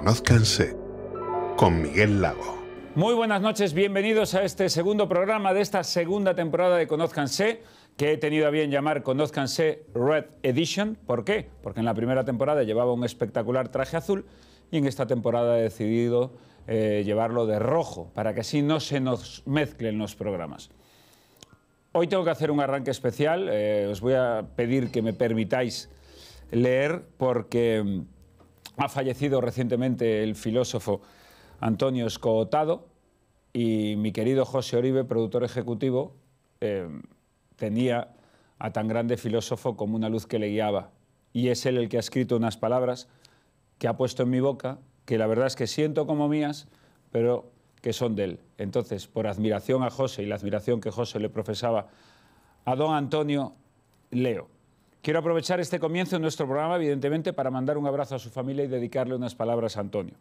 Conózcanse con Miguel Lago. Muy buenas noches, bienvenidos a este segundo programa de esta segunda temporada de Conózcanse, que he tenido a bien llamar Conózcanse Red Edition. ¿Por qué? Porque en la primera temporada llevaba un espectacular traje azul y en esta temporada he decidido eh, llevarlo de rojo, para que así no se nos mezclen los programas. Hoy tengo que hacer un arranque especial, eh, os voy a pedir que me permitáis leer porque mm, ha fallecido recientemente el filósofo Antonio Escotado y mi querido José Oribe, productor ejecutivo, eh, tenía a tan grande filósofo como una luz que le guiaba. Y es él el que ha escrito unas palabras que ha puesto en mi boca, que la verdad es que siento como mías, pero que son de él. Entonces, por admiración a José y la admiración que José le profesaba a don Antonio, leo. Quiero aprovechar este comienzo de nuestro programa, evidentemente, para mandar un abrazo a su familia y dedicarle unas palabras a Antonio.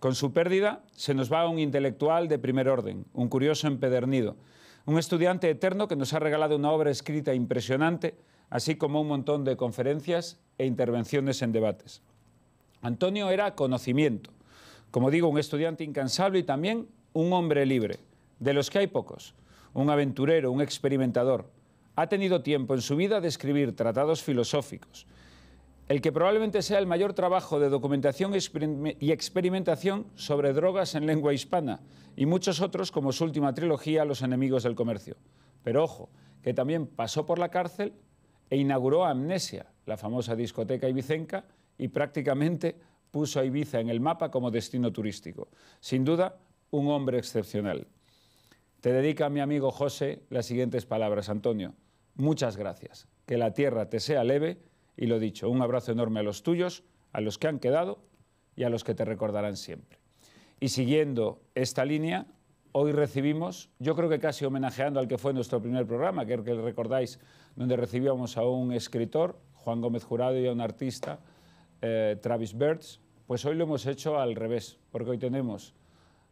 Con su pérdida se nos va un intelectual de primer orden, un curioso empedernido, un estudiante eterno que nos ha regalado una obra escrita impresionante, así como un montón de conferencias e intervenciones en debates. Antonio era conocimiento, como digo, un estudiante incansable y también un hombre libre, de los que hay pocos, un aventurero, un experimentador, ha tenido tiempo en su vida de escribir tratados filosóficos, el que probablemente sea el mayor trabajo de documentación y experimentación sobre drogas en lengua hispana, y muchos otros como su última trilogía Los enemigos del comercio. Pero ojo, que también pasó por la cárcel e inauguró Amnesia, la famosa discoteca ibicenca, y prácticamente puso a Ibiza en el mapa como destino turístico. Sin duda, un hombre excepcional. Te dedica mi amigo José las siguientes palabras, Antonio. Muchas gracias. Que la tierra te sea leve y lo dicho, un abrazo enorme a los tuyos, a los que han quedado y a los que te recordarán siempre. Y siguiendo esta línea, hoy recibimos, yo creo que casi homenajeando al que fue nuestro primer programa, que recordáis, donde recibíamos a un escritor, Juan Gómez Jurado, y a un artista, eh, Travis Birds, pues hoy lo hemos hecho al revés, porque hoy tenemos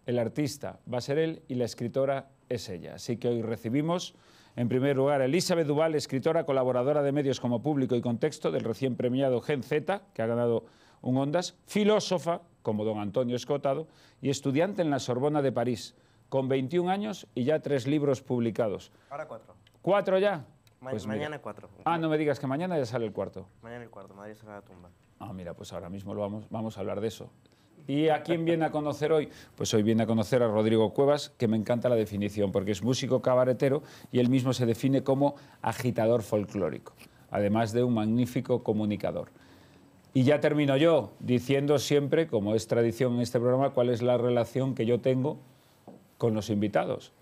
el artista, va a ser él, y la escritora es ella. Así que hoy recibimos en primer lugar, Elizabeth Duval, escritora, colaboradora de medios como Público y Contexto del recién premiado Gen Z, que ha ganado un Ondas, filósofa, como don Antonio Escotado, y estudiante en la Sorbona de París, con 21 años y ya tres libros publicados. Ahora cuatro. ¿Cuatro ya? Pues mañana cuatro. Ah, no me digas que mañana ya sale el cuarto. Mañana el cuarto, Madrid a la tumba. Ah, mira, pues ahora mismo lo vamos, vamos a hablar de eso. ¿Y a quién viene a conocer hoy? Pues hoy viene a conocer a Rodrigo Cuevas, que me encanta la definición, porque es músico cabaretero y él mismo se define como agitador folclórico, además de un magnífico comunicador. Y ya termino yo diciendo siempre, como es tradición en este programa, cuál es la relación que yo tengo con los invitados.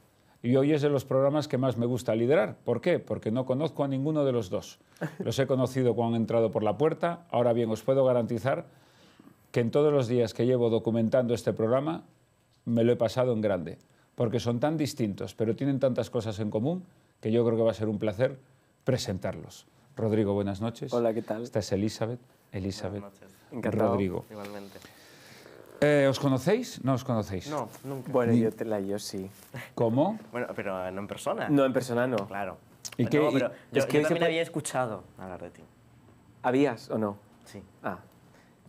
Y hoy es de los programas que más me gusta liderar. ¿Por qué? Porque no conozco a ninguno de los dos. Los he conocido cuando han entrado por la puerta. Ahora bien, os puedo garantizar que en todos los días que llevo documentando este programa me lo he pasado en grande, porque son tan distintos, pero tienen tantas cosas en común, que yo creo que va a ser un placer presentarlos. Rodrigo, buenas noches. Hola, ¿qué tal? Esta es Elizabeth. Elizabeth. Buenas noches. Encantado. Rodrigo. Igualmente. Eh, ¿Os conocéis? No os conocéis. No, nunca. Bueno, yo, te la, yo sí. ¿Cómo? bueno, pero no en persona. No, en persona no. Claro. ¿Y, yo, también había escuchado hablar de ti. ¿Habías o no? Sí. Ah,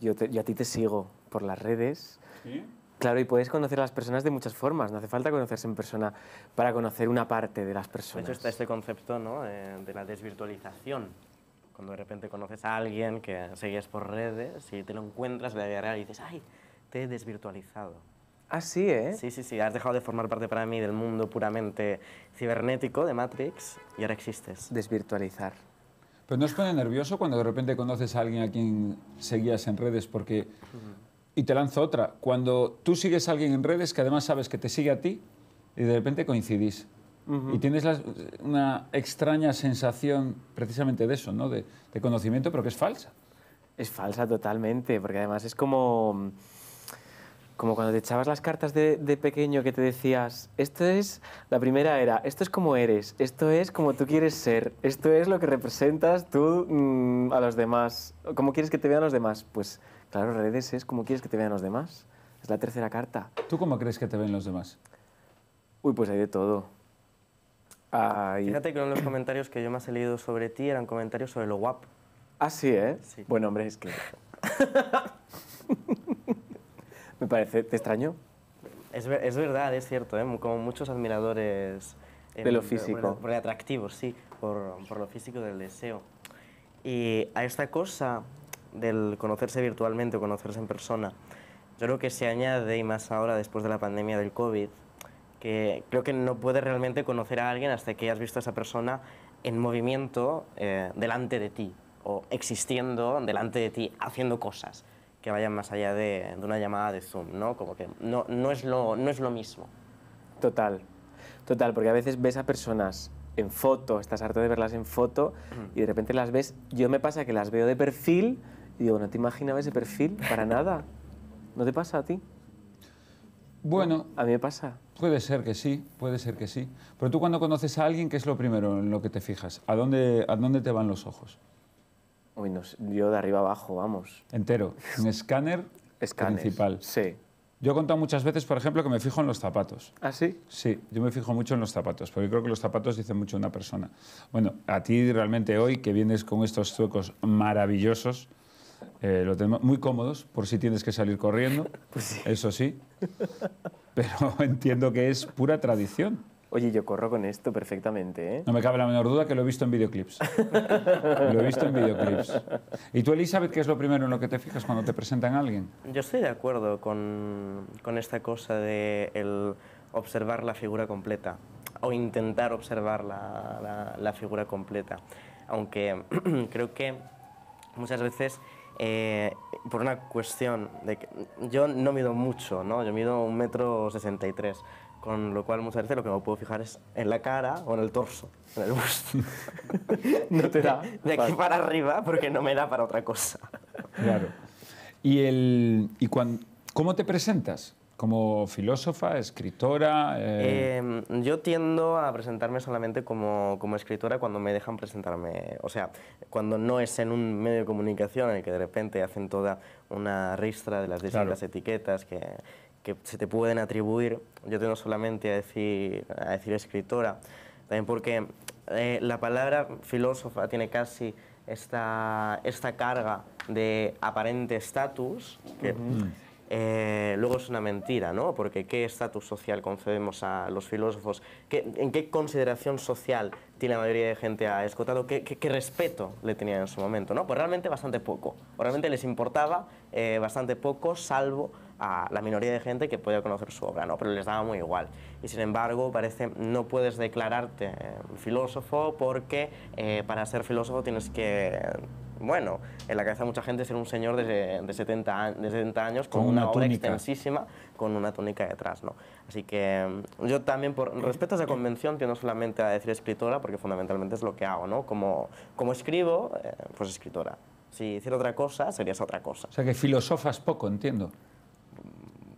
yo, a ti te sigo por las redes. ¿Sí? Claro, y puedes conocer a las personas de muchas formas, no hace falta conocerse en persona para conocer una parte de las personas. De hecho está este concepto ¿no? Eh, de la desvirtualización, cuando de repente conoces a alguien que seguías por redes y te lo encuentras de la vida real y dices, ay, te he desvirtualizado. Ah, sí, ¿eh? Sí, sí, sí. Has dejado de formar parte para mí del mundo puramente cibernético de Matrix y ahora existes. Desvirtualizar. Pero ¿no os pone nervioso cuando de repente conoces a alguien a quien seguías en redes porque... Y te lanzo otra. Cuando tú sigues a alguien en redes que además sabes que te sigue a ti y de repente coincidís. Y tienes una extraña sensación precisamente de eso, ¿no? de conocimiento, pero que es falsa. Es falsa totalmente, porque además es como como cuando te echabas las cartas de, pequeño que te decías, esto es, la primera era, esto es como eres, esto es como tú quieres ser, esto es lo que representas tú mm, a los demás, cómo quieres que te vean los demás. Pues claro, redes es como quieres que te vean los demás. Es la tercera carta. ¿Tú cómo crees que te ven los demás? Uy, pues hay de todo. Fíjate que los comentarios que yo más he leído sobre ti eran comentarios sobre lo guapo. Ah, sí, ¿eh? Sí. Buen hombre, es que... me parece, ¿te extraño Es, verdad, es cierto, ¿eh? como muchos admiradores... de lo físico. Por, lo atractivo, sí, por, lo físico del deseo. Y a esta cosa del conocerse virtualmente o conocerse en persona, yo creo que se añade, y más ahora después de la pandemia del COVID, que creo que no puedes realmente conocer a alguien hasta que hayas visto a esa persona en movimiento eh, delante de ti o existiendo delante de ti, haciendo cosas que vayan más allá de, una llamada de Zoom, ¿no? Como que no, no, es lo, no es lo mismo. Total, total, porque a veces ves a personas en foto, estás harto de verlas en foto mm. y de repente las ves, yo me pasa que las veo de perfil y digo, no te imaginas ese perfil para nada. ¿No te pasa a ti? Bueno, a mí me pasa. Puede ser que sí, puede ser que sí. Pero tú cuando conoces a alguien, ¿qué es lo primero en lo que te fijas? a dónde te van los ojos? Uy, de arriba abajo, vamos. Entero. Un escáner, principal. Sí. Yo he contado muchas veces, por ejemplo, que me fijo en los zapatos. ¿Ah, sí? Sí, yo me fijo mucho en los zapatos, porque creo que los zapatos dicen mucho a una persona. Bueno, a ti realmente hoy, que vienes con estos zuecos maravillosos, eh, lo tenemos muy cómodos, por si tienes que salir corriendo, pues eso sí, pero entiendo que es pura tradición. Oye, yo corro con esto perfectamente, ¿eh? No me cabe la menor duda que lo he visto en videoclips. lo he visto en videoclips. ¿Y tú, Elizabeth, qué es lo primero en lo que te fijas cuando te presentan a alguien? Yo estoy de acuerdo con, con esta cosa de el observar la figura completa o intentar observar la, la, figura completa. Aunque creo que muchas veces eh, por una cuestión de que yo no mido mucho, ¿no? Yo mido un metro sesenta y tres. Con lo cual muchas veces lo que me puedo fijar es en la cara o en el torso, en el busto. no te da. De, aquí para arriba, porque no me da para otra cosa. Claro. ¿Y, el, cómo te presentas? ¿Como filósofa, escritora? Eh, em, yo tiendo a presentarme solamente como, escritora cuando me dejan presentarme. O sea, cuando no es en un medio de comunicación en el que de repente hacen toda una ristra de las distintas etiquetas que que se te pueden atribuir, yo tengo solamente a decir, a decir escritora, también porque eh, la palabra filósofa tiene casi esta, esta carga de aparente estatus, que mm. eh, luego es una mentira, ¿no? Porque ¿qué estatus social concedemos a los filósofos? ¿En qué consideración social tiene la mayoría de gente a Escotado? ¿Qué, qué, respeto le tenía en su momento? ¿no? Pues realmente bastante poco. Realmente les importaba eh, bastante poco, salvo a la minoría de gente que podía conocer su obra, ¿no? pero les daba muy igual. Y sin embargo, parece no puedes declararte eh, filósofo porque eh, para ser filósofo tienes que bueno, en la cabeza de mucha gente ser un señor de, de, 70, de años con, una, túnica obra con una túnica detrás, ¿no? Así que mm, yo también, por respeto a esa convención, tiendo solamente a decir escritora, porque fundamentalmente es lo que hago, ¿no? Como, como escribo, eh, pues escritora. Si hiciera otra cosa, serías otra cosa. O sea que filosofas poco, entiendo.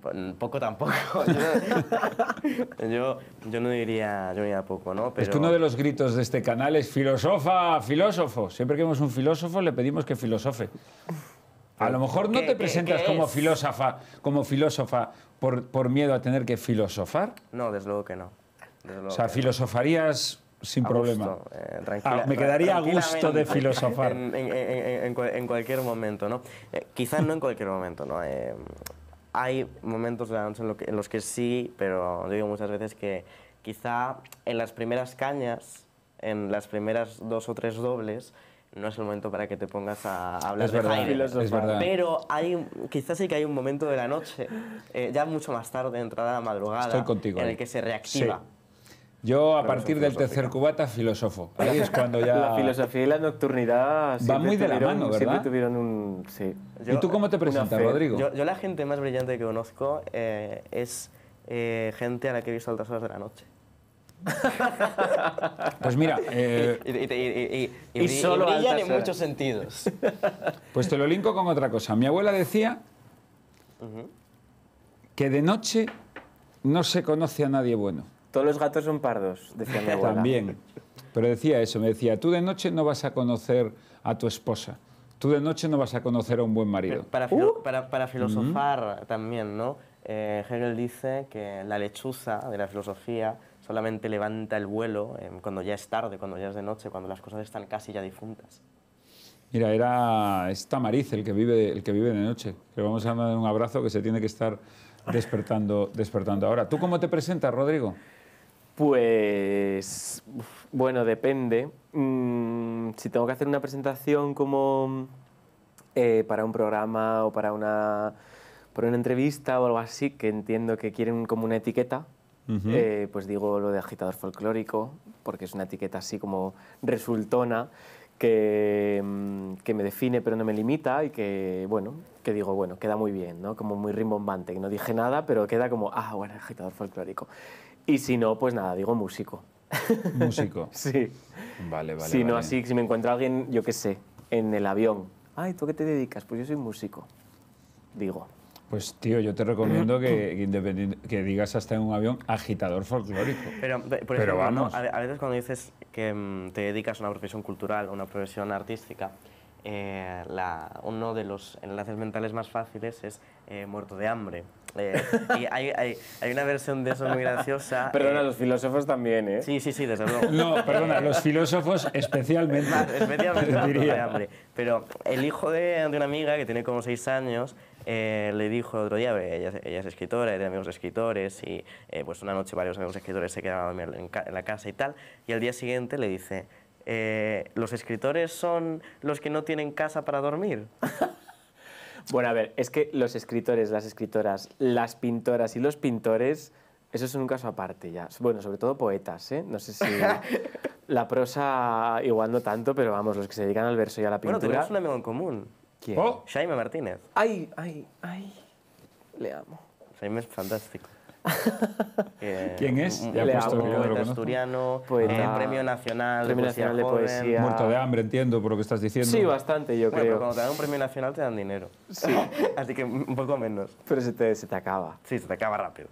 Mm, poco tampoco. Yo, yo, no diría, yo poco, ¿no? Pero... Es que uno de los gritos de este canal es filosofa, filósofo. Siempre que vemos un filósofo le pedimos que filosofe. A lo mejor no te presentas como filósofa, como filósofa por, miedo a tener que filosofar. No, desde luego que no. o sea, filosofarías sin problema. Eh, ah, me quedaría a gusto de filosofar. En, cualquier momento, ¿no? Eh, quizás no en cualquier momento, ¿no? Eh, hay momentos de la en, en los que sí, pero digo muchas veces que quizá en las primeras cañas, en las primeras dos o tres dobles, no es el momento para que te pongas a hablar de verdad, Pero hay, quizás sí que hay un momento de la noche, eh, ya mucho más tarde, entrada a la madrugada, en el que se reactiva. Yo a partir del tercer cubata filósofo. La filosofía y la nocturnidad va muy de la mano, ¿verdad? un... ¿Y tú cómo te presentas, Rodrigo? Yo, la gente más brillante que conozco eh, es eh, gente a la que he visto altas horas de la noche. Pues mira, y, brillan en muchos sentidos. Pues te lo linko con otra cosa. Mi abuela decía que de noche no se conoce a nadie bueno. Todos los gatos son pardos, decía mi abuela. También. Pero decía eso, me decía, tú de noche no vas a conocer a tu esposa, tú de noche no vas a conocer a un buen marido. Uh. Para, para, filosofar también, ¿no? Eh, Hegel dice que la lechuza de la filosofía solamente levanta el vuelo em, cuando ya es tarde, cuando ya es de noche, cuando las cosas están casi ya difuntas. Mira, era esta mariz el que vive el que vive de noche. Que vamos a dar un abrazo que se tiene que estar despertando despertando ahora. ¿Tú cómo te presentas, Rodrigo? Pues bueno, depende. Mm, si tengo que hacer una presentación como eh, para un programa o para una, una entrevista o algo así, que entiendo que quieren como una etiqueta, eh, pues digo lo de agitador folclórico, porque es una etiqueta así como resultona. Que, mm, que, me define pero no me limita y que, bueno, que digo, bueno, queda muy bien, ¿no? Como muy rimbombante, que no dije nada, pero queda como, ah, bueno, agitador folclórico. Y si no, pues nada, digo músico. Músico. sí. Vale, vale. Si no, así, si me a alguien, yo qué sé, en el avión. Ay, ¿tú qué te dedicas? Pues yo soy músico. Digo. Pues tío, yo te recomiendo que, que, digas hasta en un avión agitador folclórico. Pero, vamos. A, veces cuando dices que mm, te dedicas a una profesión cultural o una profesión artística, eh, uno de los enlaces mentales más fáciles es eh, muerto de hambre. Eh, y hay, una versión de eso muy graciosa. Perdona, eh, los filósofos también, ¿eh? Sí, sí, sí, desde luego. No, perdona, eh, los filósofos especialmente. especialmente, Pero el hijo de, una amiga que tiene como seis años le dijo otro día, ella, es escritora, tiene amigos escritores, y pues una noche varios amigos escritores se quedaban en, la casa y tal, y al día siguiente le dice, los escritores son los que no tienen casa para dormir. Bueno, a ver, es que los escritores, las escritoras, las pintoras y los pintores, eso es un caso aparte ya. Bueno, sobre todo poetas, ¿eh? No sé si... La prosa igual no tanto, pero vamos, los que se dedican al verso y a la pintura... Bueno, tenemos un amigo en común. ¿Quién? Jaime Martínez. Ay, ay, ay. Le amo. Jaime es fantástico. Eh, ¿Quién es? Un, pues, poeta asturiano, eh, premio nacional, de, poesía de, Muerto de hambre, entiendo por lo que estás diciendo. Sí, bastante, yo creo. Pero cuando te dan un premio nacional te dan dinero. Sí. Así que un poco menos. Pero se te, se te acaba. Sí, se te acaba rápido.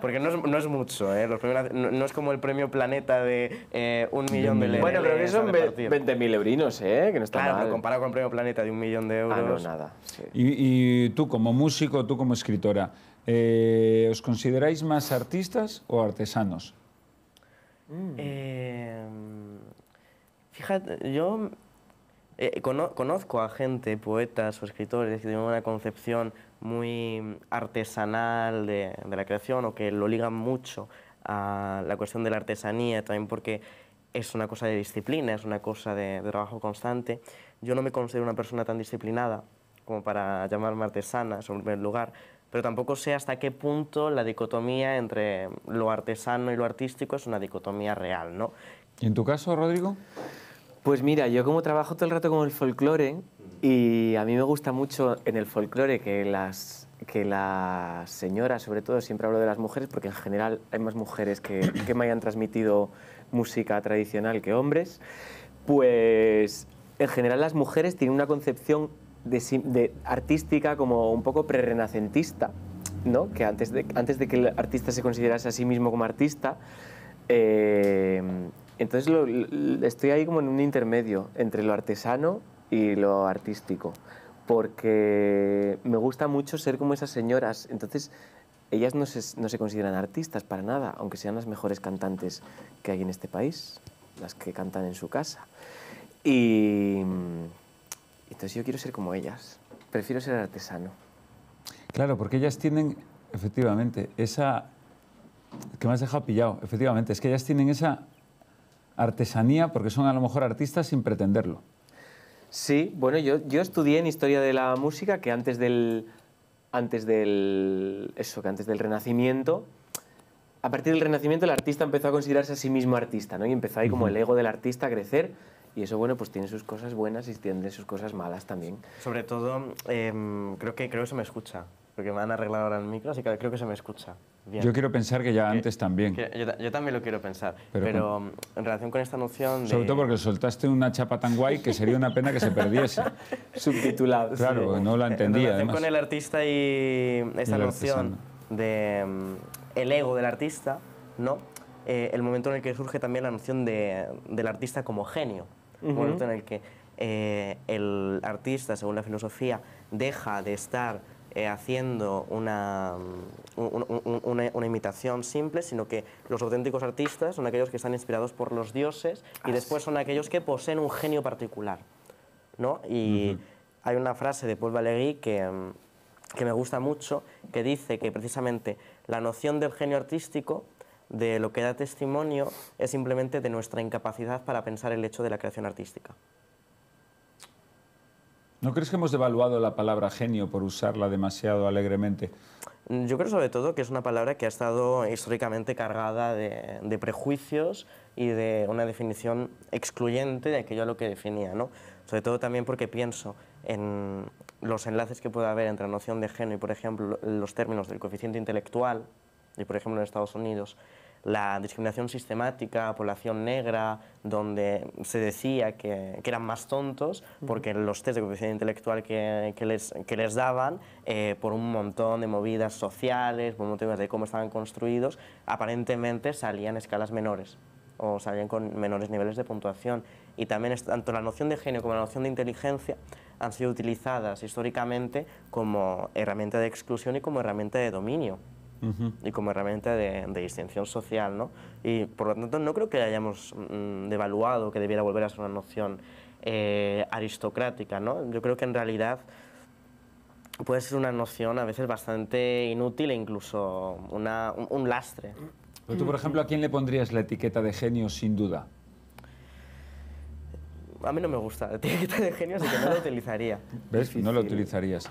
Porque no es, no es mucho, ¿eh? Los no, es como el premio Planeta de eh, un millón de euros. Bueno, pero que son 20.000 eurinos, ¿eh? Que no está claro, comparado con el premio Planeta de un millón de euros. Ah, no, nada. Y, y tú como músico, tú como escritora, eh, ¿Os consideráis más artistas o artesanos? Mm. Eh, fíjate, yo eh, conozco a gente, poetas o escritores que tienen una concepción muy artesanal de, la creación o que lo ligan mucho a la cuestión de la artesanía, también porque es una cosa de disciplina, es una cosa de, trabajo constante. Yo no me considero una persona tan disciplinada como para llamarme artesana, en primer lugar, pero tampoco sé hasta qué punto la dicotomía entre lo artesano y lo artístico es una dicotomía real, ¿no? ¿Y en tu caso, Rodrigo? Pues mira, yo como trabajo todo el rato con el folclore y a mí me gusta mucho en el folclore que las, que señoras, sobre todo siempre hablo de las mujeres, porque en general hay más mujeres que, que me hayan transmitido música tradicional que hombres, pues en general las mujeres tienen una concepción de, artística como un poco prerrenacentista, ¿no? que antes de, antes de que el artista se considerase a sí mismo como artista, eh, entonces estoy ahí como en un intermedio entre lo artesano y lo artístico, porque me gusta mucho ser como esas señoras, entonces ellas no se, no se consideran artistas para nada, aunque sean las mejores cantantes que hay en este país, las que cantan en su casa. Y entonces yo quiero ser como ellas, prefiero ser artesano. Claro, porque ellas tienen, efectivamente, esa... que me has dejado pillado, efectivamente, es que ellas tienen esa artesanía porque son a lo mejor artistas sin pretenderlo. Sí, bueno, yo, estudié en Historia de la Música que antes del... antes del... eso, que antes del Renacimiento... A partir del Renacimiento el artista empezó a considerarse a sí mismo artista, ¿no? Y empezó ahí como el ego del artista a crecer y eso, bueno, pues tiene sus cosas buenas y tiene sus cosas malas también. Sobre todo, em, creo, que, creo que se me escucha, porque me han arreglado ahora el micro, así que creo que se me escucha. Bien. Yo quiero pensar que ya antes también. yo, también lo quiero pensar, pero, en relación con esta noción de... Sobre todo porque soltaste una chapa tan guay que sería una pena que se perdiese. Subtitulado. Claro, no la entendía. En relación con el artista y esta noción de em, el ego del artista, ¿no? Eh, el momento en el que surge también la noción de, del artista como genio momento en el que eh, el artista, según la filosofía, deja de estar eh, haciendo mm, una, imitación simple, sino que los auténticos artistas son aquellos que están inspirados por los dioses y ah, después son aquellos que poseen un genio particular. ¿no? Y hay una frase de Paul Valéry mm, que me gusta mucho, que dice que precisamente la noción del genio artístico de lo que da testimonio es simplemente de nuestra incapacidad para pensar el hecho de la creación artística. ¿No crees que hemos devaluado la palabra genio por usarla demasiado alegremente? Yo creo sobre todo que es una palabra que ha estado históricamente cargada de, prejuicios y de una definición excluyente de aquello a lo que definía. ¿no? Sobre todo también porque pienso en los enlaces que puede haber entre la noción de genio y, por ejemplo, los términos del coeficiente intelectual, y por ejemplo en Estados Unidos, la discriminación sistemática población negra, donde se decía que, eran más tontos porque los test de coeficiente intelectual que, les, daban, eh, por un montón de movidas sociales, por motivos de cómo estaban construidos, aparentemente salían escalas menores o salían con menores niveles de puntuación. Y también tanto la noción de genio como la noción de inteligencia han sido utilizadas históricamente como herramienta de exclusión y como herramienta de dominio y como herramienta de, distinción social. ¿no? Y por lo tanto no creo que hayamos mm, devaluado que debiera volver a ser una noción eh, aristocrática. ¿no? Yo creo que en realidad puede ser una noción a veces bastante inútil e incluso una, un, lastre. tú, por ejemplo, ¿a quién le pondrías la etiqueta de genio sin duda? A mí no me gusta la etiqueta de genio, así que no la utilizaría. ¿Ves? No la utilizarías.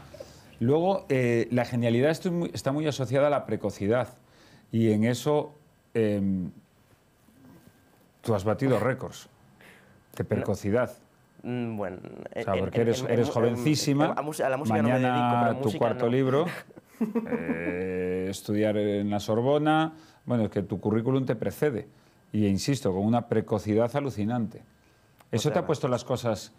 Luego, eh, la genialidad está muy asociada a la precocidad y en eso em, tú has batido récords de precocidad. Mm, bueno, o sea, porque eres, jovencísima. la música Mañana no me tu cuarto libro, eh, estudiar en la Sorbona. Bueno, es que tu currículum te precede. Y insisto, con una precocidad alucinante. ¿Eso pues te ha puesto las cosas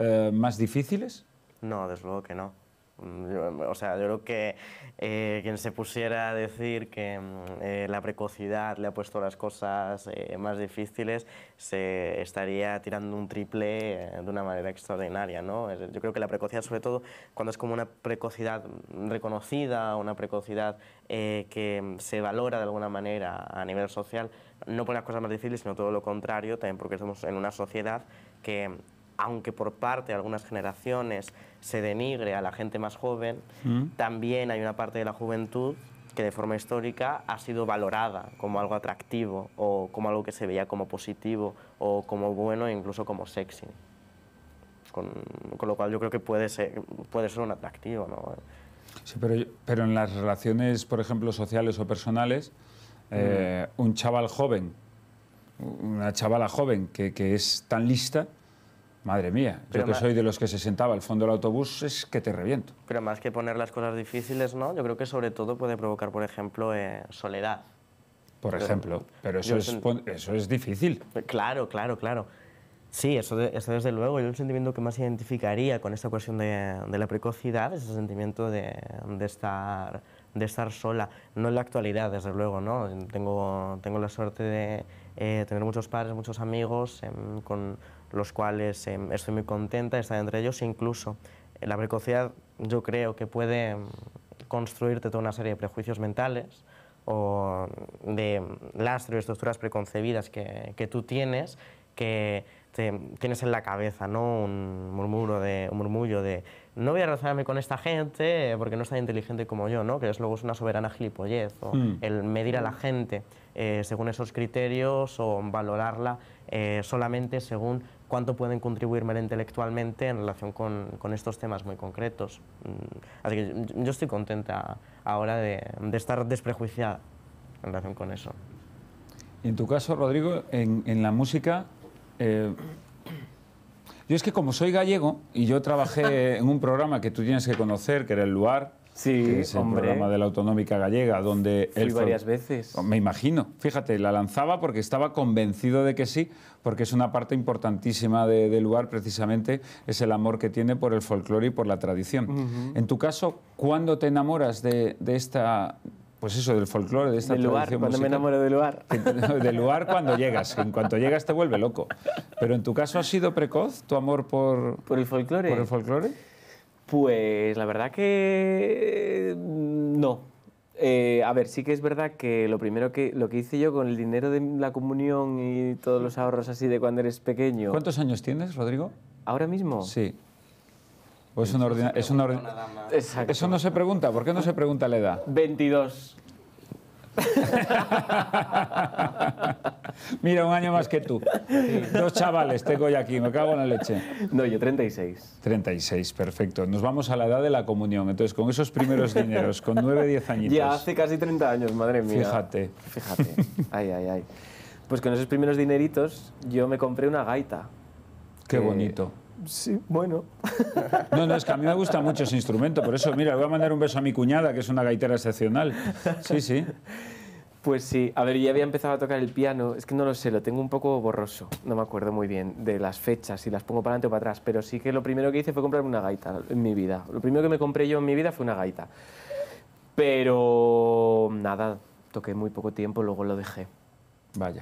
eh, más difíciles? No, desde luego que no. Yo, o sea, yo creo que eh, quien se pusiera a decir que mm, eh, la precocidad le ha puesto las cosas eh, más difíciles, se estaría tirando un triple de una manera extraordinaria. ¿no? Yo creo que la precocidad, sobre todo cuando es como una precocidad reconocida, una precocidad que se valora de alguna manera a nivel social, no pone las cosas más difíciles, sino todo lo contrario, también porque estamos en una sociedad que aunque por parte de algunas generaciones se denigre a la gente más joven, mm. también hay una parte de la juventud que de forma histórica ha sido valorada como algo atractivo o como algo que se veía como positivo o como bueno e incluso como sexy. Con, lo cual yo creo que puede ser, puede ser un atractivo. Sí, pero, en las relaciones, por ejemplo, sociales o personales, eh, mm. un chaval joven, una chavala joven que, que es tan lista, Madre mía, yo que soy de los que se sentaba al fondo del autobús es que te reviento. Pero más que poner las cosas difíciles, ¿no? Yo creo que sobre todo puede provocar, por ejemplo, eh, soledad. Por ejemplo, pero eso, es, eso es difícil. Claro, claro, claro. Sí, eso, eso, desde luego. Yo el sentimiento que más identificaría con esta cuestión de, la precocidad es el sentimiento de, estar, de estar sola. No en la actualidad, desde luego, ¿no? Tengo, tengo la suerte de eh, tener muchos padres, muchos amigos em, con los cuales em, estoy muy contenta de estar entre ellos. Incluso eh, la precocidad yo creo que puede em, construirte toda una serie de prejuicios mentales o mm, de em, lastre o estructuras preconcebidas que, tú tienes que tienes en la cabeza ¿no? un, de, un murmullo de no voy a relacionarme con esta gente eh, porque no es tan inteligente como yo, ¿no? que es luego es una soberana gilipollez o hmm. el medir a la gente. Eh, según esos criterios o valorarla eh, solamente según cuánto pueden contribuirme intelectualmente en relación con, con, estos temas muy concretos. Mm, así que yo estoy contenta ahora de, estar desprejuiciada en relación con eso. en tu caso, Rodrigo, en, en la música... Eh, yo es que como soy gallego y yo trabajé en un programa que tú tienes que conocer, que era El Luar, Sí, que es el programa de la Autonómica Gallega, donde él varias veces. Oh, me imagino. Fíjate, la lanzaba porque estaba convencido de que sí, porque es una parte importantísima del lugar, precisamente, es el amor que tiene por el folclore y por la tradición. En tu caso, ¿cuándo te enamoras de, esta pues eso, del folclore, de esta del lugar, cuando me enamoro del lugar. Del lugar cuando llegas. En cuanto llegas te vuelve loco. Pero en tu caso, ¿ha sido precoz tu amor por... ¿Por el folclore? ¿Por el folclore? Pues la verdad que mm, no. Eh, a ver, sí que es verdad que lo primero que lo que hice yo con el dinero de la comunión y todos los ahorros así de cuando eres pequeño. ¿Cuántos años tienes, Rodrigo? Ahora mismo. Sí. ¿O pues es, una es Eso no se pregunta. ¿Por qué no se pregunta la edad? 22. Mira, un año más que tú. Dos chavales tengo ya aquí, me cago en la leche. No, yo 36. 36, perfecto. Nos vamos a la edad de la comunión. Entonces, con esos primeros dineros, con 9, 10 añitos. Ya hace casi 30 años, madre mía. Fíjate. Fíjate. Ay, ay, ay. Pues con esos primeros dineritos yo me compré una gaita. Qué bonito. Sí, bueno. No, no, es que a mí me gusta mucho ese instrumento, por eso, mira, voy a mandar un beso a mi cuñada, que es una gaitera excepcional. Sí, sí. Pues sí, a ver, ya había empezado a tocar el piano, es que no lo sé, lo tengo un poco borroso, no me acuerdo muy bien de las fechas, si las pongo para adelante o para atrás, pero sí que lo primero que hice fue comprarme una gaita en mi vida. Lo primero que me compré yo en mi vida fue una gaita. Pero nada, toqué muy poco tiempo, luego lo dejé.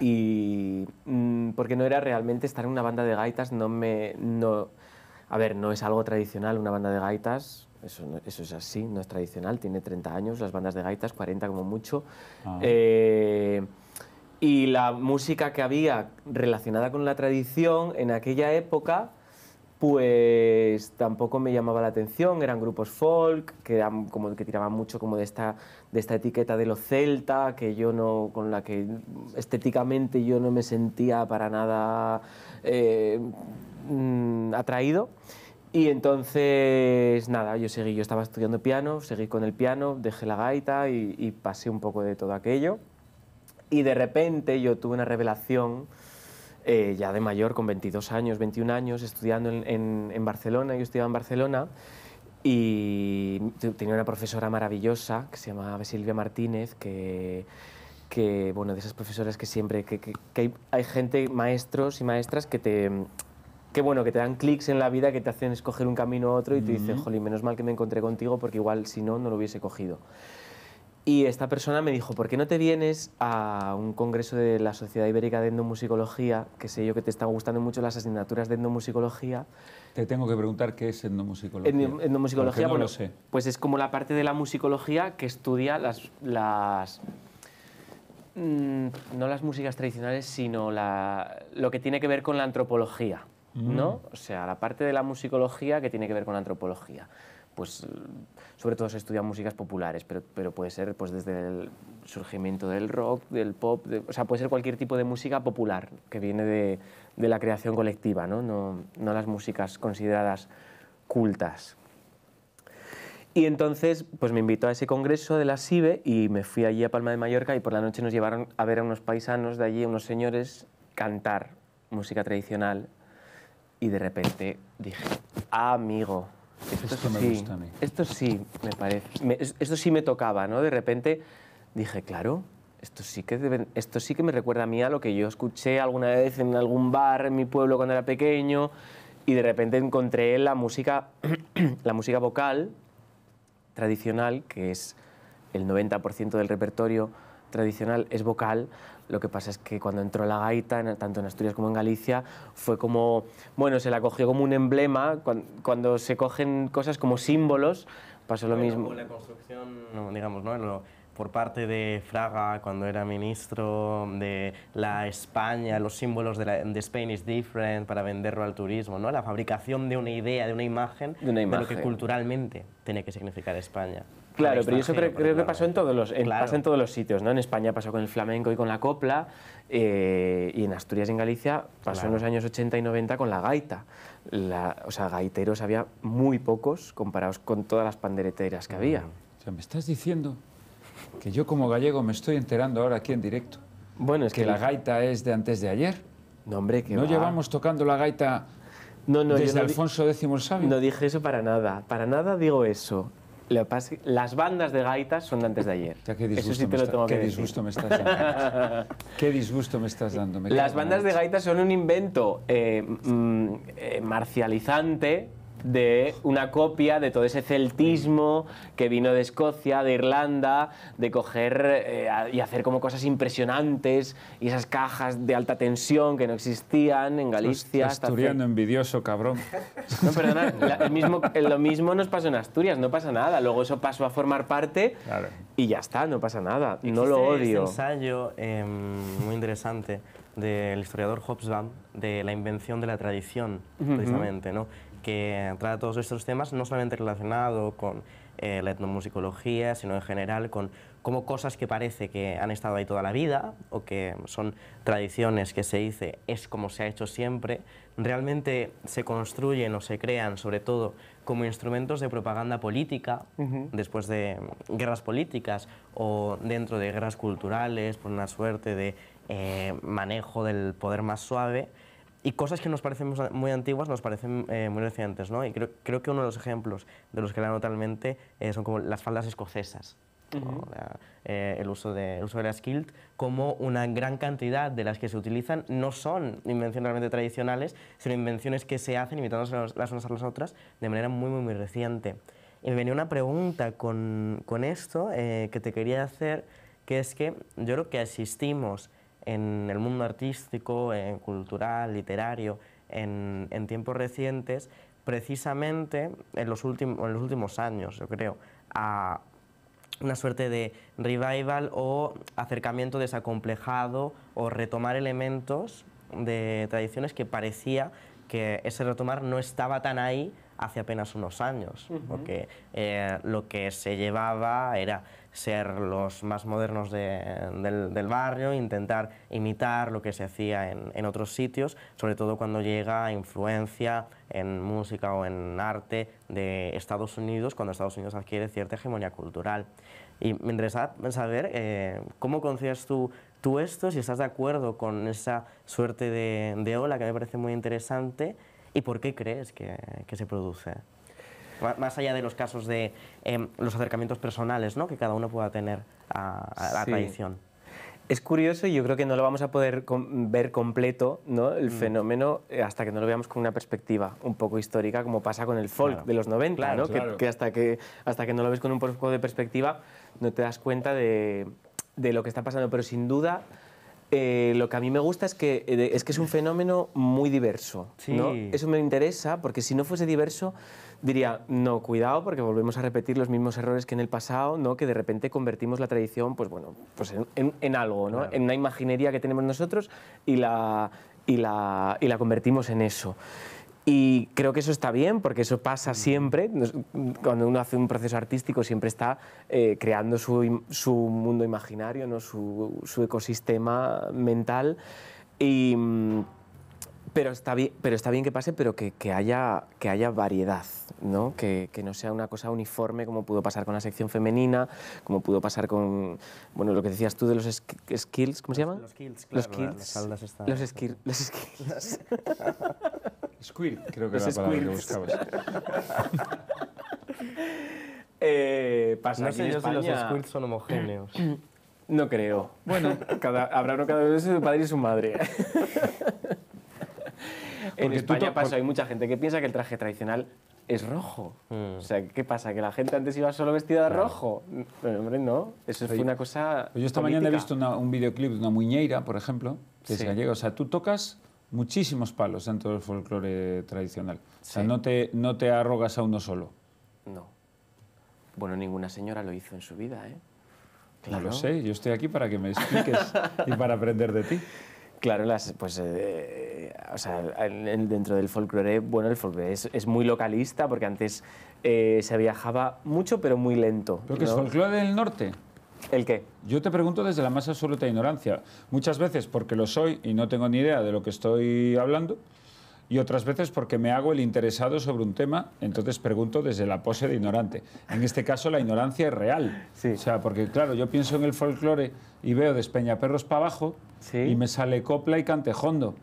Y mm, porque no era realmente estar en una banda de gaitas, no me... No, a ver, no es algo tradicional una banda de gaitas, eso, es así, no es tradicional, tiene 30 años, las bandas de gaitas, 40 como mucho. Ah. Eh, y la música que había relacionada con la tradición en aquella época pues tampoco me llamaba la atención, eran grupos folk, que, eran como, que tiraban mucho como de esta, de esta etiqueta de lo celta, que yo no, con la que estéticamente yo no me sentía para nada eh, mm, atraído. Y entonces, nada, yo seguí, yo estaba estudiando piano, seguí con el piano, dejé la gaita y pasé un poco de todo aquello. Y de repente yo tuve una revelación eh, ya de mayor, con 22 años, 21 años, estudiando en, en, Barcelona, yo estudiaba en Barcelona, y tenía una profesora maravillosa que se llamaba Silvia Martínez, que, que bueno, de esas profesoras que siempre, que, que, hay, gente, maestros y maestras que te, bueno, que te dan clics en la vida, que te hacen escoger un camino u otro y tú dices, te dicen, jolín, menos mal que me encontré contigo porque igual si no, no lo hubiese cogido. Y esta persona me dijo, ¿por qué no te vienes a un congreso de la Sociedad Ibérica de Endomusicología, que sé yo que te están gustando mucho las asignaturas de endomusicología? Te tengo que preguntar qué es endomusicología. sé. pues es como la parte de la musicología que estudia las, mm, no las músicas tradicionales, sino lo que tiene que ver con la antropología, ¿no? Mm. O sea, la parte de la musicología que tiene que ver con la antropología pues sobre todo se estudian músicas populares, pero, puede ser pues, desde el surgimiento del rock, del pop, o sea, puede ser cualquier tipo de música popular que viene de, la creación colectiva, ¿no? las músicas consideradas cultas. Y entonces pues me invitó a ese congreso de la SIBE y me fui allí a Palma de Mallorca y por la noche nos llevaron a ver a unos paisanos de allí, unos señores, cantar música tradicional y de repente dije, amigo, esto, me sí, gusta Esto sí me parece. esto sí me tocaba, ¿no? De repente dije, claro, esto sí, que esto sí que me recuerda a mí a lo que yo escuché alguna vez en algún bar en mi pueblo cuando era pequeño y de repente encontré la música, la música vocal tradicional, que es el 90% del repertorio tradicional es vocal, lo que pasa es que cuando entró la gaita, tanto en Asturias como en Galicia, fue como, bueno, se la cogió como un emblema, cuando, se cogen cosas como símbolos, pasó lo mismo. Como la construcción, no, digamos, ¿no? por parte de Fraga cuando era ministro de la España, los símbolos de, Spain is different para venderlo al turismo, ¿no? la fabricación de una idea, de una imagen, de, una imagen. lo que culturalmente tiene que significar España. Claro, pero eso creo, que pasó en todos los, en, todos los sitios, ¿no? En España pasó con el flamenco y con la copla, eh, y en Asturias y en Galicia pasó en los años 80 y 90 con la gaita. La, o sea, gaiteros había muy pocos comparados con todas las pandereteras que había. Mm. O sea, me estás diciendo que yo como gallego me estoy enterando ahora aquí en directo. Bueno, es que, la gaita es de antes de ayer. No, hombre, que No llevamos tocando la gaita desde Alfonso X No dije eso para nada, para nada digo eso. Las bandas de gaitas son de antes de ayer. qué disgusto disgusto me estás dando. qué disgusto me estás dando. Las bandas de gaitas son un invento eh, mm, eh, marcializante de una copia de todo ese celtismo que vino de Escocia, de Irlanda, de coger eh, y hacer como cosas impresionantes y esas cajas de alta tensión que no existían en Galicia. Asturiano envidioso, cabrón. No, perdona, lo mismo nos pasó en Asturias, no pasa nada. Luego eso pasó a formar parte y ya está, no pasa nada. no lo odio. Un ensayo em, muy interesante del historiador Hobsbawm de la invención de la tradición, precisamente, ¿no? que trata todos estos temas, no solamente relacionado con eh, la etnomusicología, sino en general con cómo cosas que parece que han estado ahí toda la vida o que son tradiciones que se dice es como se ha hecho siempre, realmente se construyen o se crean sobre todo como instrumentos de propaganda política después de guerras políticas o dentro de guerras culturales por una suerte de eh, manejo del poder más suave y cosas que nos parecen muy antiguas nos parecen eh, muy recientes, ¿no? Y creo, creo, que uno de los ejemplos de los que la notablemente eh, son como las faldas escocesas. Eh, el, uso de, uso de las kilt, como una gran cantidad de las que se utilizan no son invenciones realmente tradicionales, sino invenciones que se hacen imitándose las unas a las otras de manera muy, muy, muy reciente. Y me venía una pregunta con, con esto que te quería hacer, que es que yo creo que asistimos en el mundo artístico, cultural, literario, en, tiempos recientes, precisamente en los, últimos, años, yo creo, a una suerte de revival o acercamiento desacomplejado o retomar elementos de tradiciones que parecía que ese retomar no estaba tan ahí hace apenas unos años, porque eh, lo que se llevaba era ser los más modernos del, del, barrio, intentar imitar lo que se hacía en, otros sitios, sobre todo cuando llega influencia en música o en arte de Estados Unidos, cuando Estados Unidos adquiere cierta hegemonía cultural. Y me interesa saber eh, cómo concibes tú, tú esto, si estás de acuerdo con esa suerte de, ola que me parece muy interesante y por qué crees que se produce más allá de los casos de em, los acercamientos personales ¿no? que cada uno pueda tener a, la tradición. Es curioso y yo creo que no lo vamos a poder ver completo ¿no? el mm. fenómeno eh, hasta que no lo veamos con una perspectiva un poco histórica, como pasa con el folk de los 90, ¿no? Que, hasta que hasta que no lo ves con un poco de perspectiva no te das cuenta de, lo que está pasando. Pero sin duda, eh, lo que a mí me gusta es que, eh, es, que es un fenómeno muy diverso. Eso me interesa porque si no fuese diverso diría, no, cuidado, porque volvemos a repetir los mismos errores que en el pasado, ¿no? que de repente convertimos la tradición pues, bueno, pues en, algo, en una imaginería que tenemos nosotros y la, la, la convertimos en eso. Y creo que eso está bien, porque eso pasa mm. siempre. Cuando uno hace un proceso artístico, siempre está eh, creando su, mundo imaginario, ¿no? su, su ecosistema mental. Y mm, pero está bien, pero está bien que pase, pero que, que haya, que haya variedad, ¿no? Que, que, no sea una cosa uniforme como pudo pasar con la sección femenina, como pudo pasar con, bueno, lo que decías tú de los skills, ¿cómo se llaman? Los skills, claro. Los skills. Están... Los, skills. los skills. Squirt, creo que los era la palabra que buscabas. eh, pasa no sé si los squirts son homogéneos. No creo. Bueno, cada, habrá uno cada vez su padre y su madre. en España pasa, hay mucha gente que piensa que el traje tradicional es rojo. Mm. O sea, ¿qué pasa? ¿Que la gente antes iba solo vestida de rojo? No, hombre, no. Eso fue una cosa. Pues yo esta mañana he visto un videoclip de una muñeira, por ejemplo, que sí. O sea, tú tocas muchísimos palos dentro del folclore tradicional. O sea, no te, no te arrogas a uno solo. No. Bueno, ninguna señora lo hizo en su vida, ¿eh? Claro. No lo sé, yo estoy aquí para que me expliques y para aprender de ti. Claro, pues, eh, dentro del folclore, bueno, el folclore es, muy localista porque antes eh, se viajaba mucho pero muy lento. ¿Pero que es folclore del norte? ¿El qué? Yo te pregunto desde la más absoluta ignorancia. Muchas veces, porque lo soy y no tengo ni idea de lo que estoy hablando, y otras veces porque me hago el interesado sobre un tema, entonces pregunto desde la pose de ignorante. En este caso la ignorancia es real. O sea, porque claro, yo pienso en el folclore y veo despeñaperros para abajo y me sale copla y cantejondo.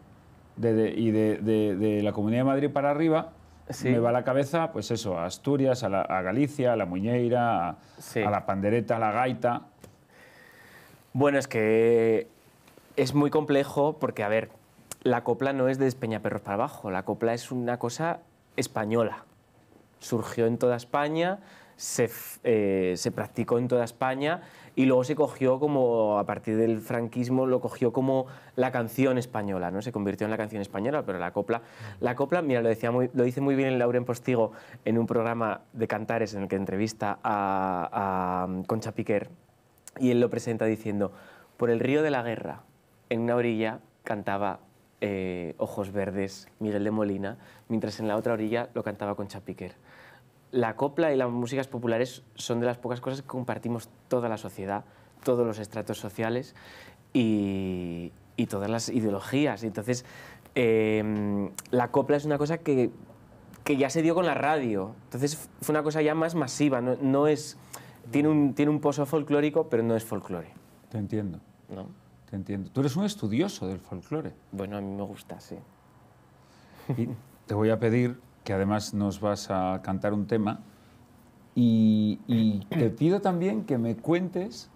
y de, la Comunidad de Madrid para arriba me va a la cabeza, pues eso, a Asturias, a, Galicia, a la Muñeira, a, a la pandereta, a la gaita. Bueno, es que es muy complejo porque, a ver, la copla no es de despeñaperros para abajo, la copla es una cosa española. Surgió en toda España, eh, se, practicó en toda España y luego se cogió como, a partir del franquismo, lo cogió como la canción española, ¿no? Se convirtió en la canción española, pero la copla, la copla mira, lo, decía muy, lo dice muy bien Lauren Postigo en un programa de cantares en el que entrevista a, a um, Concha Piquer y él lo presenta diciendo, por el río de la guerra, en una orilla cantaba eh, Ojos Verdes, Miguel de Molina, mientras en la otra orilla lo cantaba con Chapiquer. La copla y las músicas populares son de las pocas cosas que compartimos toda la sociedad, todos los estratos sociales y, todas las ideologías. Entonces, em, la copla es una cosa que, ya se dio con la radio. Entonces, fue una cosa ya más masiva. No, es, tiene, un, tiene un pozo folclórico, pero no es folclore. Te entiendo. ¿No? entiendo. Tú eres un estudioso del folclore. Bueno, a mí me gusta, sí. te voy a pedir que además nos vas a cantar un tema y, te pido también que me cuentes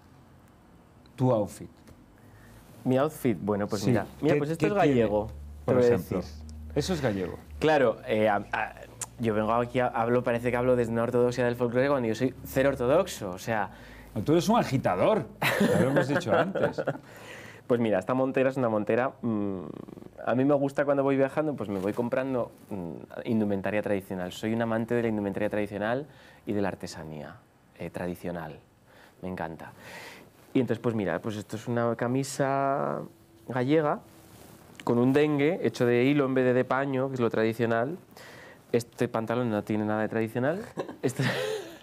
tu outfit. Mi outfit, bueno, pues mira, mira, pues esto es gallego. por ejemplo, eso es gallego. Claro, eh, yo vengo aquí, hablo, parece que hablo desde una ortodoxia del folclore cuando yo soy cero ortodoxo, o sea... Tú eres un agitador, lo hemos dicho antes. Pues mira, esta montera es una montera... Mm, a mí me gusta cuando voy viajando, pues me voy comprando mm, indumentaria tradicional. Soy un amante de la indumentaria tradicional y de la artesanía eh, tradicional. Me encanta. Y entonces, pues mira, pues esto es una camisa gallega con un dengue hecho de hilo en vez de de paño, que es lo tradicional. Este pantalón no tiene nada de tradicional. Este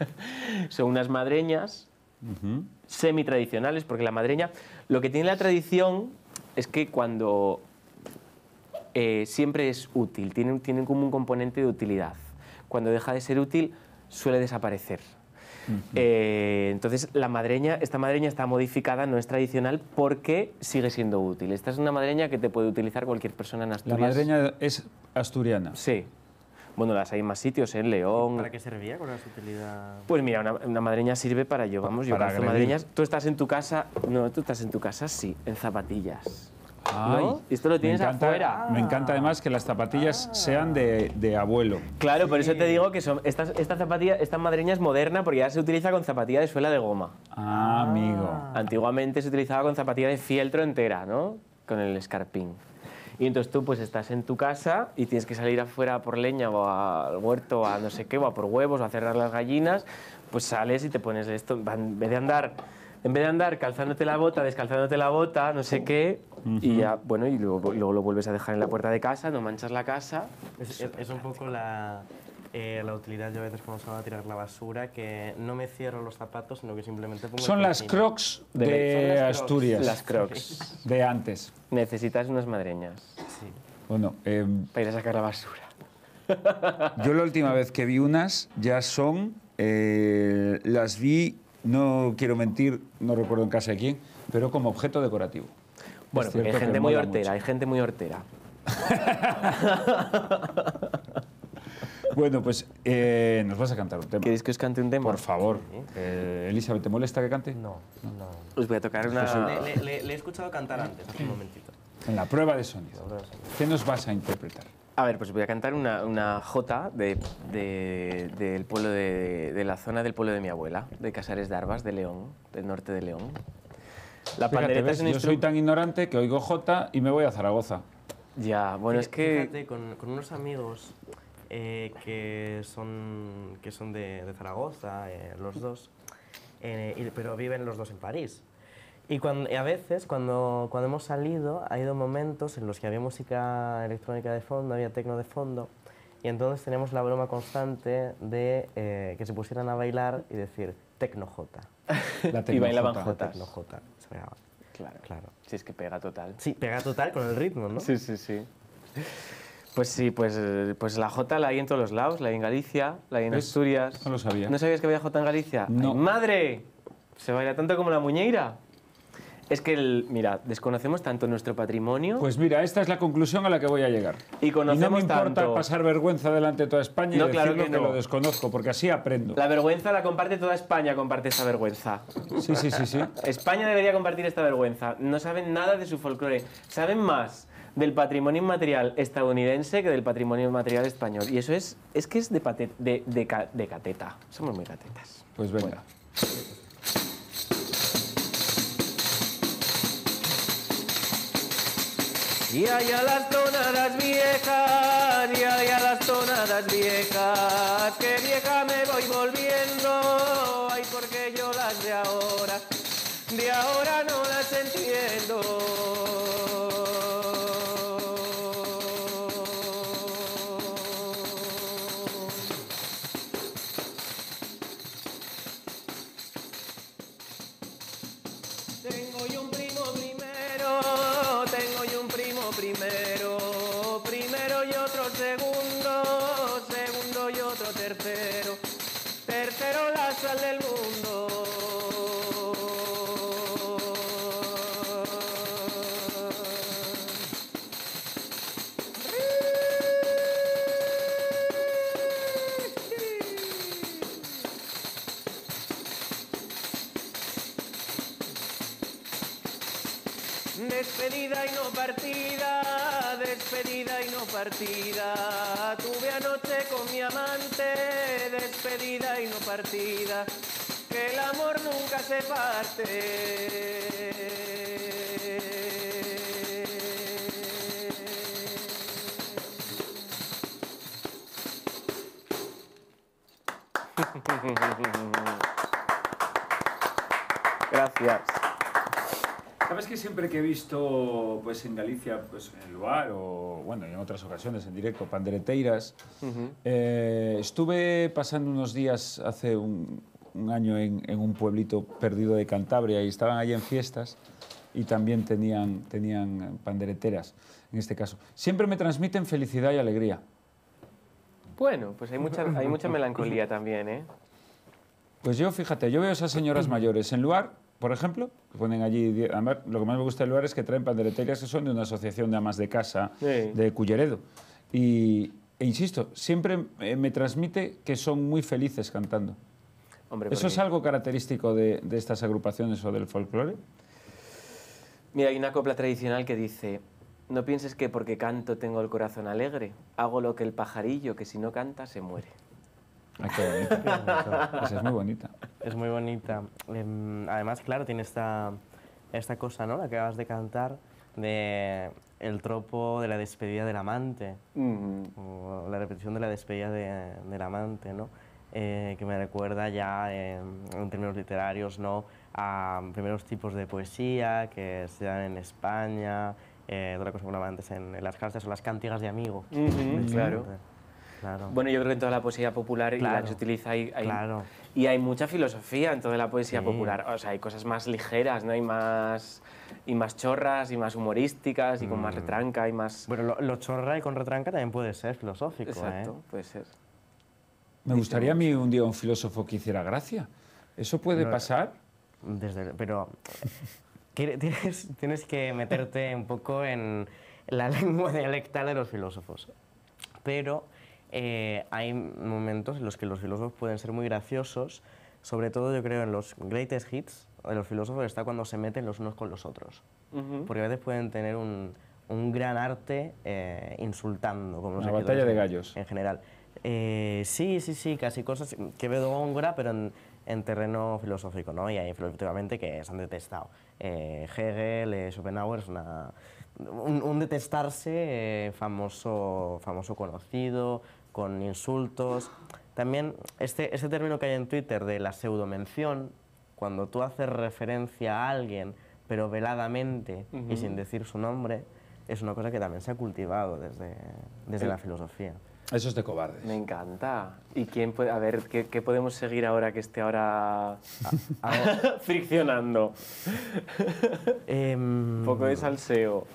son unas madreñas semi-tradicionales, porque la madreña, lo que tiene la tradición es que cuando eh, siempre es útil, tiene como un componente de utilidad. Cuando deja de ser útil, suele desaparecer. Eh, entonces, la madreña, esta madreña está modificada, no es tradicional, porque sigue siendo útil. Esta es una madreña que te puede utilizar cualquier persona en Asturias. La madreña es asturiana. Sí, bueno, las hay más sitios, ¿eh? en León. ¿Para qué servía? con la sutilidad...? Pues mira, una, madreña sirve para yo, vamos, yo cazo madreñas. Tú estás en tu casa, no, tú estás en tu casa, sí, en zapatillas. Ay, ¿no? Esto lo tienes afuera. Me encanta además que las zapatillas ah. sean de, abuelo. Claro, por eso te digo que son estas, esta esta madreña es moderna porque ya se utiliza con zapatilla de suela de goma. Ah, amigo. Ah. Antiguamente se utilizaba con zapatilla de fieltro entera, ¿no? Con el escarpín. Y entonces tú pues estás en tu casa y tienes que salir afuera por leña o al huerto a no sé qué, o a por huevos o a cerrar las gallinas, pues sales y te pones esto, en vez de andar en vez de andar calzándote la bota, descalzándote la bota, no sé qué, y ya, bueno, y luego, lo vuelves a dejar en la puerta de casa, no manchas la casa. es un poco la, eh, la utilidad yo a veces cuando salgo a tirar la basura, que no me cierro los zapatos, sino que simplemente pongo... Son las crocs de, Asturias. Las crocs. De antes. Necesitas unas madreñas. Sí. Bueno, eh, Para ir a sacar la basura. Yo la última vez que vi unas ya son... Eh, las vi, no quiero mentir, no recuerdo en casa de quién, pero como objeto decorativo. Bueno, hay gente, gente muy hortera, hay gente muy hortera. Bueno, pues eh, nos vas a cantar un tema. ¿Queréis que os cante un tema? Por favor. Eh, Elizabeth, ¿te molesta que cante? No, no. Os voy a tocar una... Le, he escuchado cantar antes, un momentito. En la prueba de sonido. ¿Qué nos vas a interpretar? A ver, pues voy a cantar una, una jota de, del pueblo de, de, la zona del pueblo de mi abuela, de Casares de Arbas, de León, del norte de León. La Fíjate, es un Yo soy tan ignorante que oigo jota y me voy a Zaragoza. Ya, bueno, es que... con unos amigos eh, que son, que son de, Zaragoza, eh, los dos, eh, pero viven los dos en París. Y, cuando, a veces, cuando, cuando hemos salido, ha habido momentos en los que había música electrónica de fondo, había tecno de fondo, y entonces tenemos la broma constante de que se pusieran a bailar y decir Tecno J. y bailaban J. Tecno Claro. claro. Si es que pega total. Sí, pega total con el ritmo, ¿no? Sí, sí, sí. Pues sí, pues, eh, pues la J la hay en todos los lados, la hay en Galicia, la hay en Asturias. No lo sabía. ¿No sabías que había J en Galicia? No. ¡Madre! Se baila tanto como la muñeira. Es que, mira, desconocemos tanto nuestro patrimonio. Pues mira, esta es la conclusión a la que voy a llegar. Y conocemos no me importa pasar vergüenza delante de toda España y claro que, lo desconozco, porque así aprendo. La vergüenza la comparte toda España, comparte esa vergüenza. Sí, sí, sí, sí. España debería compartir esta vergüenza. No saben nada de su folclore. Saben más del patrimonio inmaterial estadounidense que del patrimonio inmaterial español. Y eso es, es que es de, de, cateta. Somos muy catetas. Pues venga. Y allá las tonadas viejas, y allá las tonadas viejas, que vieja me voy volviendo, ay, porque yo las de ahora, de ahora no las entiendo. Despedida y no partida, despedida y no partida. Tuve anoche con mi amante, despedida y no partida. Que el amor nunca se parte. Gracias que siempre que he visto pues, en Galicia, pues, en el lugar o bueno, en otras ocasiones en directo, pandereteiras, eh, estuve pasando unos días hace un, año en, un pueblito perdido de Cantabria y estaban allí en fiestas y también tenían, tenían pandereteras, en este caso. Siempre me transmiten felicidad y alegría. Bueno, pues hay mucha, hay mucha melancolía también, ¿eh? Pues yo, fíjate, yo veo a esas señoras mayores en lugar por ejemplo, ponen allí, lo que más me gusta del lugar es que traen pandereterías que son de una asociación de amas de casa de Culleredo. Y, e insisto, siempre eh, me transmite que son muy felices cantando. ¿Eso es algo característico de, de estas agrupaciones o del folclore? Mira, hay una copla tradicional que dice, no pienses que porque canto tengo el corazón alegre, hago lo que el pajarillo, que si no canta se muere. Ah, pues es muy bonita. Es muy bonita. Em, además, claro, tiene esta, cosa, ¿no? La que acabas de cantar, de el tropo de la despedida del amante, o la repetición de la despedida del amante, ¿no? Eh, que me recuerda ya em, en términos literarios ¿no? a primeros tipos de poesía que se dan en España, eh, otra cosa que antes en, las cartas o las cantigas de amigo. claro. Bueno, yo creo que en toda la poesía popular y se utiliza hay, y hay mucha filosofía en toda la poesía popular. O sea, hay cosas más ligeras, ¿no? Hay más y más chorras y más humorísticas y con más mm. retranca y más. Bueno, lo, chorra y con retranca también puede ser filosófico. ¿eh? Exacto, puede ser. Me este gustaría a mí un día un filósofo que hiciera gracia. ¿Eso puede pasar? Desde, pero tienes, tienes que meterte un poco en la lengua dialectal de los filósofos. Pero eh, hay momentos en los que los filósofos pueden ser muy graciosos, sobre todo yo creo en los greatest hits de los filósofos está cuando se meten los unos con los otros, porque a veces pueden tener un, un gran arte eh, insultando. Como La batalla de gallos. En general. Eh, sí, sí, sí, casi cosas que veo Góngora, pero en, terreno filosófico, ¿no? Y hay efectivamente, que se han detestado. Eh, Hegel, Schopenhauer, un, un detestarse famoso, famoso conocido, con insultos. También este, este término que hay en Twitter de la pseudomención, cuando tú haces referencia a alguien, pero veladamente y sin decir su nombre, es una cosa que también se ha cultivado desde, desde eh, la filosofía. Eso es de cobardes. Me encanta. ¿Y quién puede, a ver, ¿qué, qué podemos seguir ahora que esté ahora friccionando? Em, Un poco de salseo.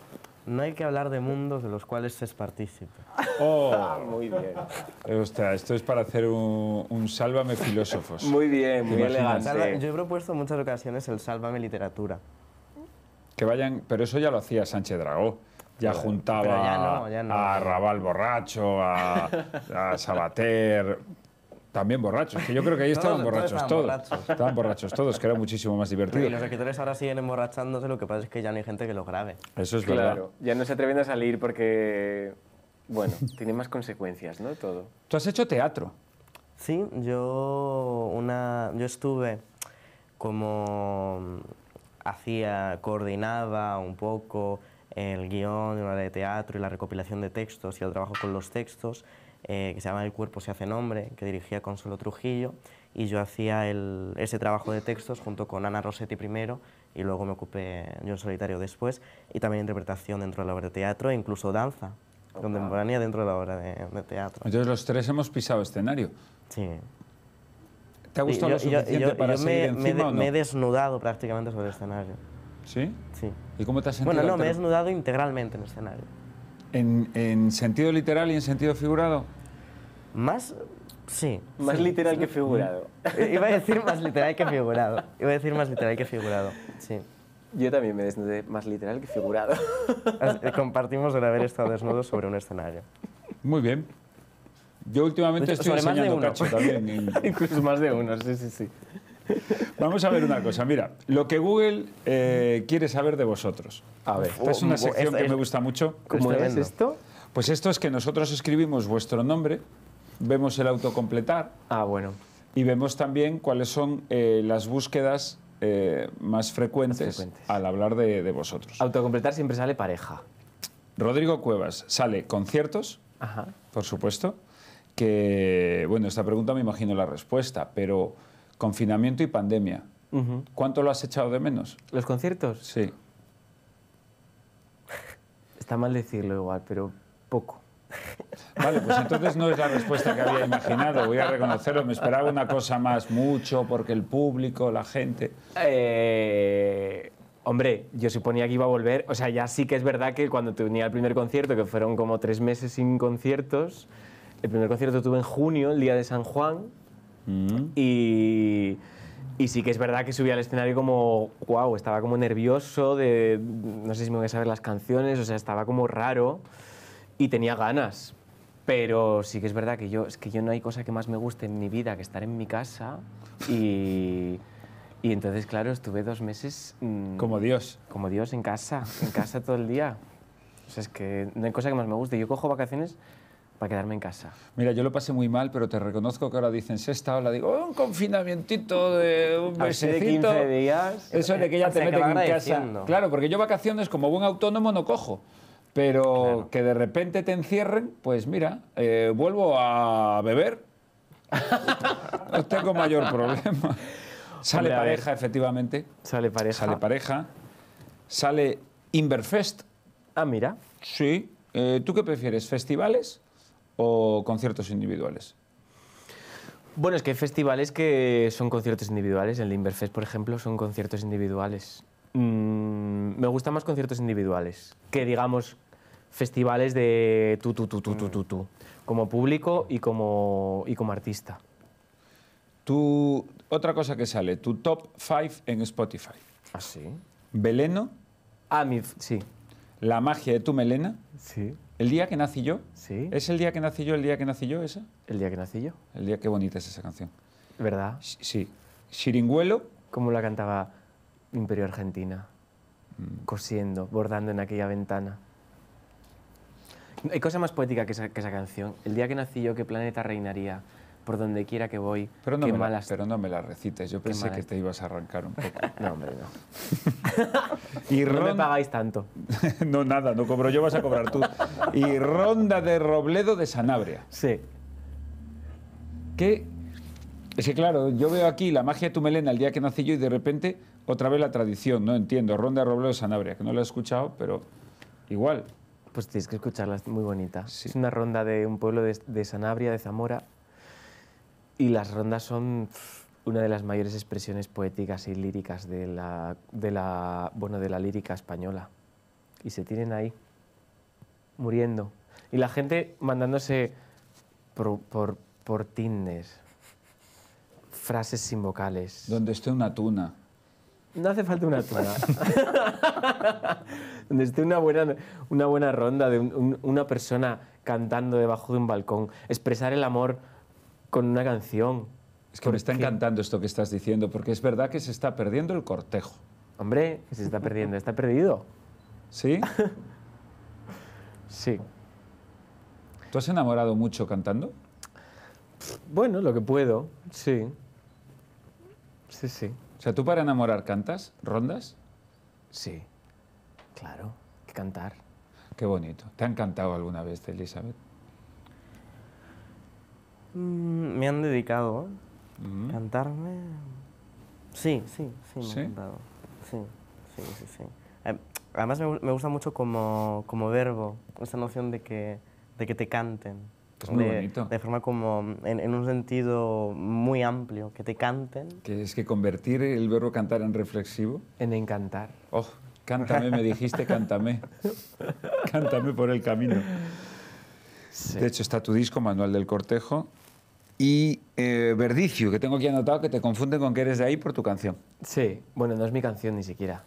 No hay que hablar de mundos de los cuales se es partícipe. ¡Oh! muy bien. Ostras, esto es para hacer un, sálvame filósofos. Muy bien, muy elegante. yo he propuesto en muchas ocasiones el sálvame literatura. Que vayan, pero eso ya lo hacía Sánchez Dragó. Ya juntaba a Raval Borracho, a Sabater. También borrachos, que yo creo que ahí estaban borrachos todos. Estaban, Borrachos. todos, que era muchísimo más divertido. Y los escritores ahora siguen emborrachándose, lo que pasa es que ya no hay gente que lo grabe. Eso es claro, verdad. ya no se atreven a salir porque, bueno, tiene más consecuencias, ¿no? Todo. Tú has hecho teatro. Sí, yo, una, yo estuve como hacía, coordinaba un poco el guión de una de teatro y la recopilación de textos y el trabajo con los textos eh, que se llama El cuerpo se hace nombre, que dirigía Consuelo Trujillo, y yo hacía el, ese trabajo de textos junto con Ana Rossetti primero, y luego me ocupé yo en solitario después, y también interpretación dentro de la obra de teatro, e incluso danza contemporánea dentro de la obra de, teatro. Entonces los tres hemos pisado escenario. Sí. ¿Te ha gustado lo suficiente yo, para me, encima, o no? me he desnudado prácticamente sobre el escenario. ¿Sí? Sí. ¿Y cómo te has sentido? Bueno, no, me he desnudado integralmente en el escenario. ¿En, ¿En, sentido literal y en sentido figurado? Más, sí. Más literal que figurado. Mm. Iba a decir más literal que figurado. Iba a decir más literal que figurado, sí. Yo también me desnudé más literal que figurado. Eh, compartimos el haber estado desnudos sobre un escenario. Muy bien. Yo últimamente pues estoy enseñando cacho también. Incluso más de uno, sí, sí, sí. Vamos a ver una cosa. Mira, lo que Google eh, quiere saber de vosotros. A ver. Esta es una sección que me gusta mucho. ¿Cómo es esto? Pues esto es que nosotros escribimos vuestro nombre vemos el autocompletar. Ah, bueno. Y vemos también cuáles son eh, las búsquedas eh, más, frecuentes al hablar de, de, vosotros. Autocompletar siempre sale pareja. Rodrigo Cuevas sale conciertos, Ajá. por supuesto, que, bueno, esta pregunta me imagino la respuesta, pero confinamiento y pandemia. ¿Cuánto lo has echado de menos? ¿Los conciertos? Sí. Está mal decirlo igual, pero poco. Vale, pues entonces no es la respuesta que había imaginado, voy a reconocerlo. Me esperaba una cosa más, mucho, porque el público, la gente. Eh, hombre, yo suponía que iba a volver. O sea, ya sí que es verdad que cuando te el al primer concierto, que fueron como tres meses sin conciertos, el primer concierto tuve en junio, el día de San Juan, mm. y. Y sí que es verdad que subí al escenario como, wow, estaba como nervioso, de, no sé si me voy a saber las canciones, o sea, estaba como raro y tenía ganas. Pero sí que es verdad que yo, es que yo no hay cosa que más me guste en mi vida que estar en mi casa y... entonces, claro, estuve dos meses... Mm, como Dios. Como Dios, en casa, en casa todo el día. O sea, es que no hay cosa que más me guste. Yo cojo vacaciones para quedarme en casa. Mira, yo lo pasé muy mal, pero te reconozco que ahora dicen sexta ola, digo, un confinamiento de un mesecito. de 15 días. Eso de que ya te meten en casa. Claro, porque yo vacaciones como buen autónomo no cojo. Pero que de repente te encierren, pues mira, eh, vuelvo a beber. no tengo mayor problema. Sale pareja, efectivamente. Sale pareja. Sale pareja. Sale Inverfest. Ah, mira. Sí. Eh, ¿Tú qué prefieres, festivales o conciertos individuales? Bueno, es que hay festivales que son conciertos individuales. El Inverfest, por ejemplo, son conciertos individuales. Mm, me gustan más conciertos individuales. Que digamos festivales de tú, tú, tú, tú, tú, tú, tú, como público y como, y como artista. Tu, otra cosa que sale, tu top 5 en Spotify. ¿Ah, sí? Beleno. Ah, sí. La magia de tu melena. Sí. El día que nací yo. Sí. ¿Es el día que nací yo, el día que nací yo esa? El día que nací yo. El día que bonita es esa canción. ¿Verdad? Sí. Chiringuelo. Como la cantaba Imperio Argentina. Mm. Cosiendo, bordando en aquella ventana. Hay cosa más poética que esa, canción. El día que nací yo, ¿qué planeta reinaría? por donde quiera que voy. Pero no, me, malas... pero no me recites, yo pensé que te ibas a arrancar un poco. no, hombre, no. me pagáis tanto. no, nada, no cobro yo, vas a cobrar tú. y Ronda de Robledo de Sanabria. Sí. ¿Qué...? Es que claro, yo veo aquí la magia de tu melena el día que nací yo y de repente otra vez la tradición, no entiendo. Ronda de Robledo de Sanabria, que no la he escuchado, pero igual. Pues tienes que escucharla, es muy bonita. Es una ronda de un pueblo de, Sanabria, de Zamora, y las rondas son una de las mayores expresiones poéticas y líricas de la, bueno, de la lírica española. Y se tienen ahí, muriendo. Y la gente mandándose por, por, frases sin vocales. Donde esté una tuna no hace falta una tuna. Donde esté una buena, una buena ronda de una persona cantando debajo de un balcón, expresar el amor con una canción. Es que me está encantando esto que estás diciendo, porque es verdad que se está perdiendo el cortejo. Hombre, que se está perdiendo, está perdido. ¿Sí? sí. ¿Tú has enamorado mucho cantando? Bueno, lo que puedo, sí. Sí, sí. O sea, ¿tú para enamorar cantas? ¿Rondas? Sí, claro, que cantar. Qué bonito. ¿Te han cantado alguna vez, Elizabeth? Mm, me han dedicado. Mm. ¿Cantarme? Sí, sí, sí, me han cantado. Sí, sí, sí. sí. Además me, gusta mucho como, verbo, esa noción de que, de que te canten de, forma como, en, un sentido muy amplio, que te canten. Que es que convertir el verbo cantar en reflexivo. En encantar. Oh, cántame, me dijiste, cántame. cántame por el camino. De hecho, está tu disco, Manual del Cortejo. Y eh, Verdicio, que tengo aquí anotado que te confunden con que eres de ahí por tu canción. Sí, bueno, no es mi canción ni siquiera.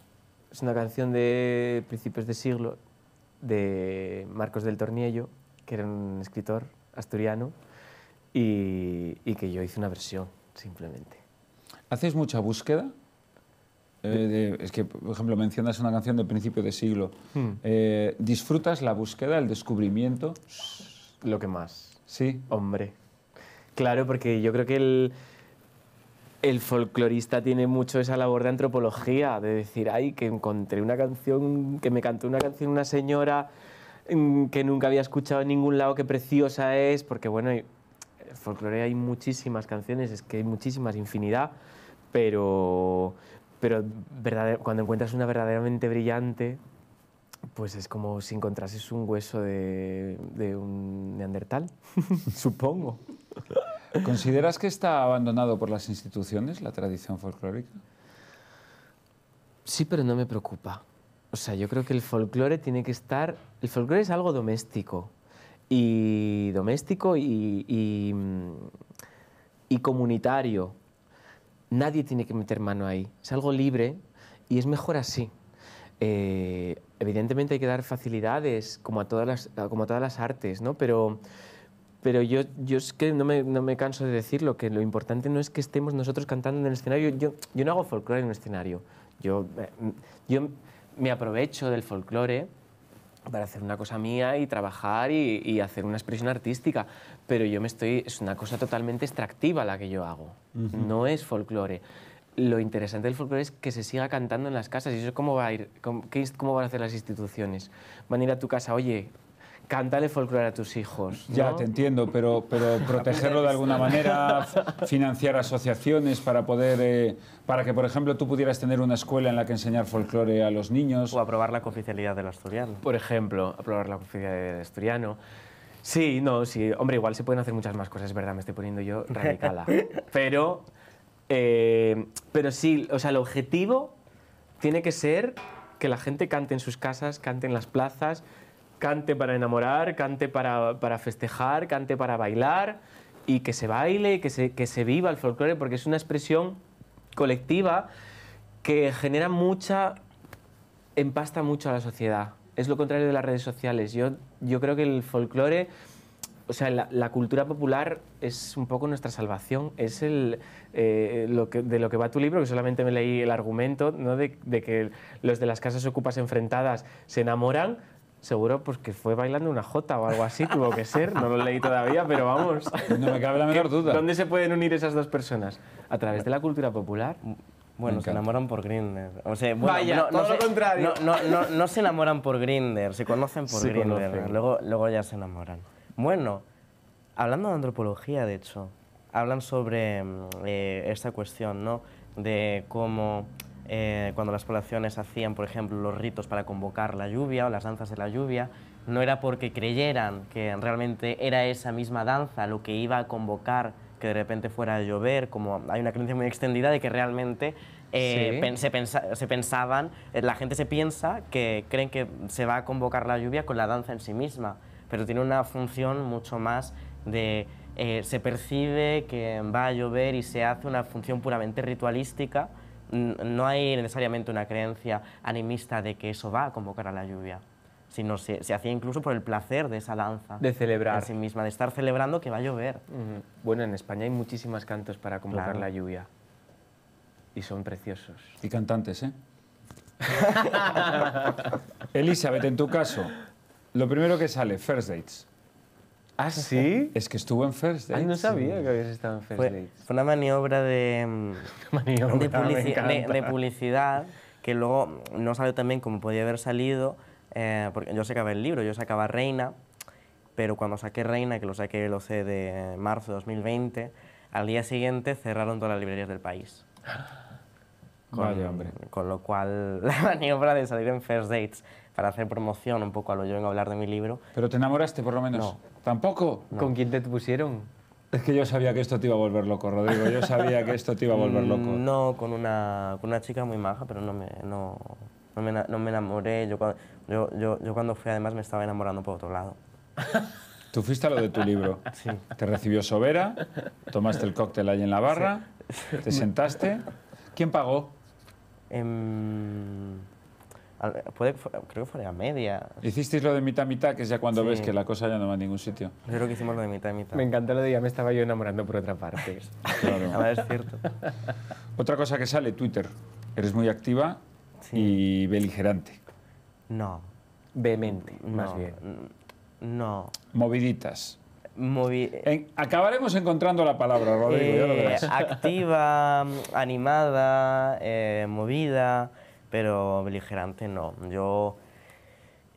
Es una canción de principios de siglo, de Marcos del Torniello, que era un escritor asturiano y, y que yo hice una versión, simplemente. ¿Haces mucha búsqueda? Eh, es que, por ejemplo, mencionas una canción de principio de siglo. Hmm. Eh, ¿Disfrutas la búsqueda, el descubrimiento? Lo que más. Sí. Hombre. Claro, porque yo creo que el, el folclorista tiene mucho esa labor de antropología, de decir, ay, que encontré una canción, que me cantó una canción una señora que nunca había escuchado en ningún lado, qué preciosa es, porque bueno, en eh, folclore hay muchísimas canciones, es que hay muchísimas, infinidad, pero, pero cuando encuentras una verdaderamente brillante, pues es como si encontrases un hueso de, de un neandertal, supongo. ¿Consideras que está abandonado por las instituciones la tradición folclórica? Sí, pero no me preocupa. O sea, yo creo que el folclore tiene que estar... El folclore es algo doméstico. Y doméstico y, y, comunitario. Nadie tiene que meter mano ahí. Es algo libre y es mejor así. Eh, evidentemente hay que dar facilidades, como a todas las, como a todas las artes, ¿no? Pero, pero yo, yo es que no me, no me, canso de decirlo, que lo importante no es que estemos nosotros cantando en el escenario. Yo, yo no hago folclore en un escenario. Yo, eh, yo me aprovecho del folclore para hacer una cosa mía y trabajar y, hacer una expresión artística. Pero yo me estoy. Es una cosa totalmente extractiva la que yo hago. No es folclore. Lo interesante del folclore es que se siga cantando en las casas. ¿Y eso cómo va a ir? cómo van a hacer las instituciones? Van a ir a tu casa, oye, Cántale folclore a tus hijos. Ya, te entiendo, pero, pero protegerlo de alguna manera, financiar asociaciones para poder. Eh, para que, por ejemplo, tú pudieras tener una escuela en la que enseñar folclore a los niños. O aprobar la cooficialidad del asturiano. Por ejemplo, aprobar la cooficialidad del asturiano. Sí, no, sí. Hombre, igual se pueden hacer muchas más cosas, es verdad, me estoy poniendo yo radical. pero. Eh, pero sí, o sea, el objetivo tiene que ser que la gente cante en sus casas, cante en las plazas, cante para enamorar, cante para, festejar, cante para bailar y que se baile, que se, que se viva el folclore, porque es una expresión colectiva que genera mucha, empasta mucho a la sociedad. Es lo contrario de las redes sociales. Yo, creo que el folclore, o sea, la, cultura popular es un poco nuestra salvación. Es el, eh, de lo que va tu libro, que solamente me leí el argumento ¿no? de, de que los de las casas ocupas enfrentadas se enamoran Seguro pues que fue bailando una jota o algo así, tuvo que ser, no lo leí todavía, pero vamos. Pues no me cabe la menor duda. ¿Dónde se pueden unir esas dos personas? A través de la cultura popular. Bueno, se enamoran por Grinder. O Vaya, no, lo contrario. No, se enamoran por Grinder, se conocen por Grindr. Luego, luego ya se enamoran. Bueno, hablando de antropología, de hecho, hablan sobre mm, eh, esta cuestión, ¿no? De cómo eh, cuando las poblaciones hacían, por ejemplo, los ritos para convocar la lluvia o las danzas de la lluvia, no era porque creyeran que realmente era esa misma danza lo que iba a convocar que de repente fuera a llover, como hay una creencia muy extendida de que realmente eh, se, pensaban, eh, la gente se piensa que creen que se va a convocar la lluvia con la danza en sí misma, pero tiene una función mucho más de se percibe que va a llover y se hace una función puramente ritualística no hay necesariamente una creencia animista de que eso va a convocar a la lluvia, sino se, hacía incluso por el placer de esa danza. De celebrar. a sí misma, de estar celebrando que va a llover. Bueno, en España hay muchísimas cantos para convocar la lluvia. Y son preciosos. Y cantantes, ¿eh? Elizabeth, en tu caso, lo primero que sale, First Dates. ¿Ah, sí? Es que estuvo en First ah, Dates. Ay, no sabía que habías estado en First Dates. Fue una maniobra de, mm, de, publicidad que luego no salió también como podía haber salido, eh, porque yo sacaba el libro, yo sacaba Reina, pero cuando saqué Reina, que lo saqué, el 12 de marzo de 2020, al día siguiente cerraron todas las librerías del país. Con, hombre. Con lo cual, la maniobra de salir en First Dates para hacer promoción un poco a lo yo vengo a hablar de mi libro. Pero te enamoraste por lo menos. No. Tampoco. ¿Con quién te pusieron? Es que yo sabía que esto te iba a volver loco, Rodrigo. Yo sabía que esto te iba a volver mm, loco. No, con una, con una chica muy maja, pero no me, no, no me, no me enamoré. Yo, yo, yo, cuando fui, además, me estaba enamorando por otro lado. Tú fuiste a lo de tu libro. Sí. Te recibió Sobera, tomaste el cóctel ahí en la barra, te sentaste. ¿Quién pagó? Em puede, creo que fuera a media. ¿Hicisteis lo de mitad mitad, que es ya cuando ves que la cosa ya no va a ningún sitio? creo que hicimos lo de mitad mitad. Me encantó lo de ya me estaba yo enamorando por otra parte. claro. Ahora es cierto. Otra cosa que sale, Twitter. Eres muy activa y beligerante. No. Vehemente, más bien. No. Moviditas. acabaremos encontrando la palabra, Rodrigo, lo eh, verás. Activa, animada, eh, movida pero beligerante no. Yo,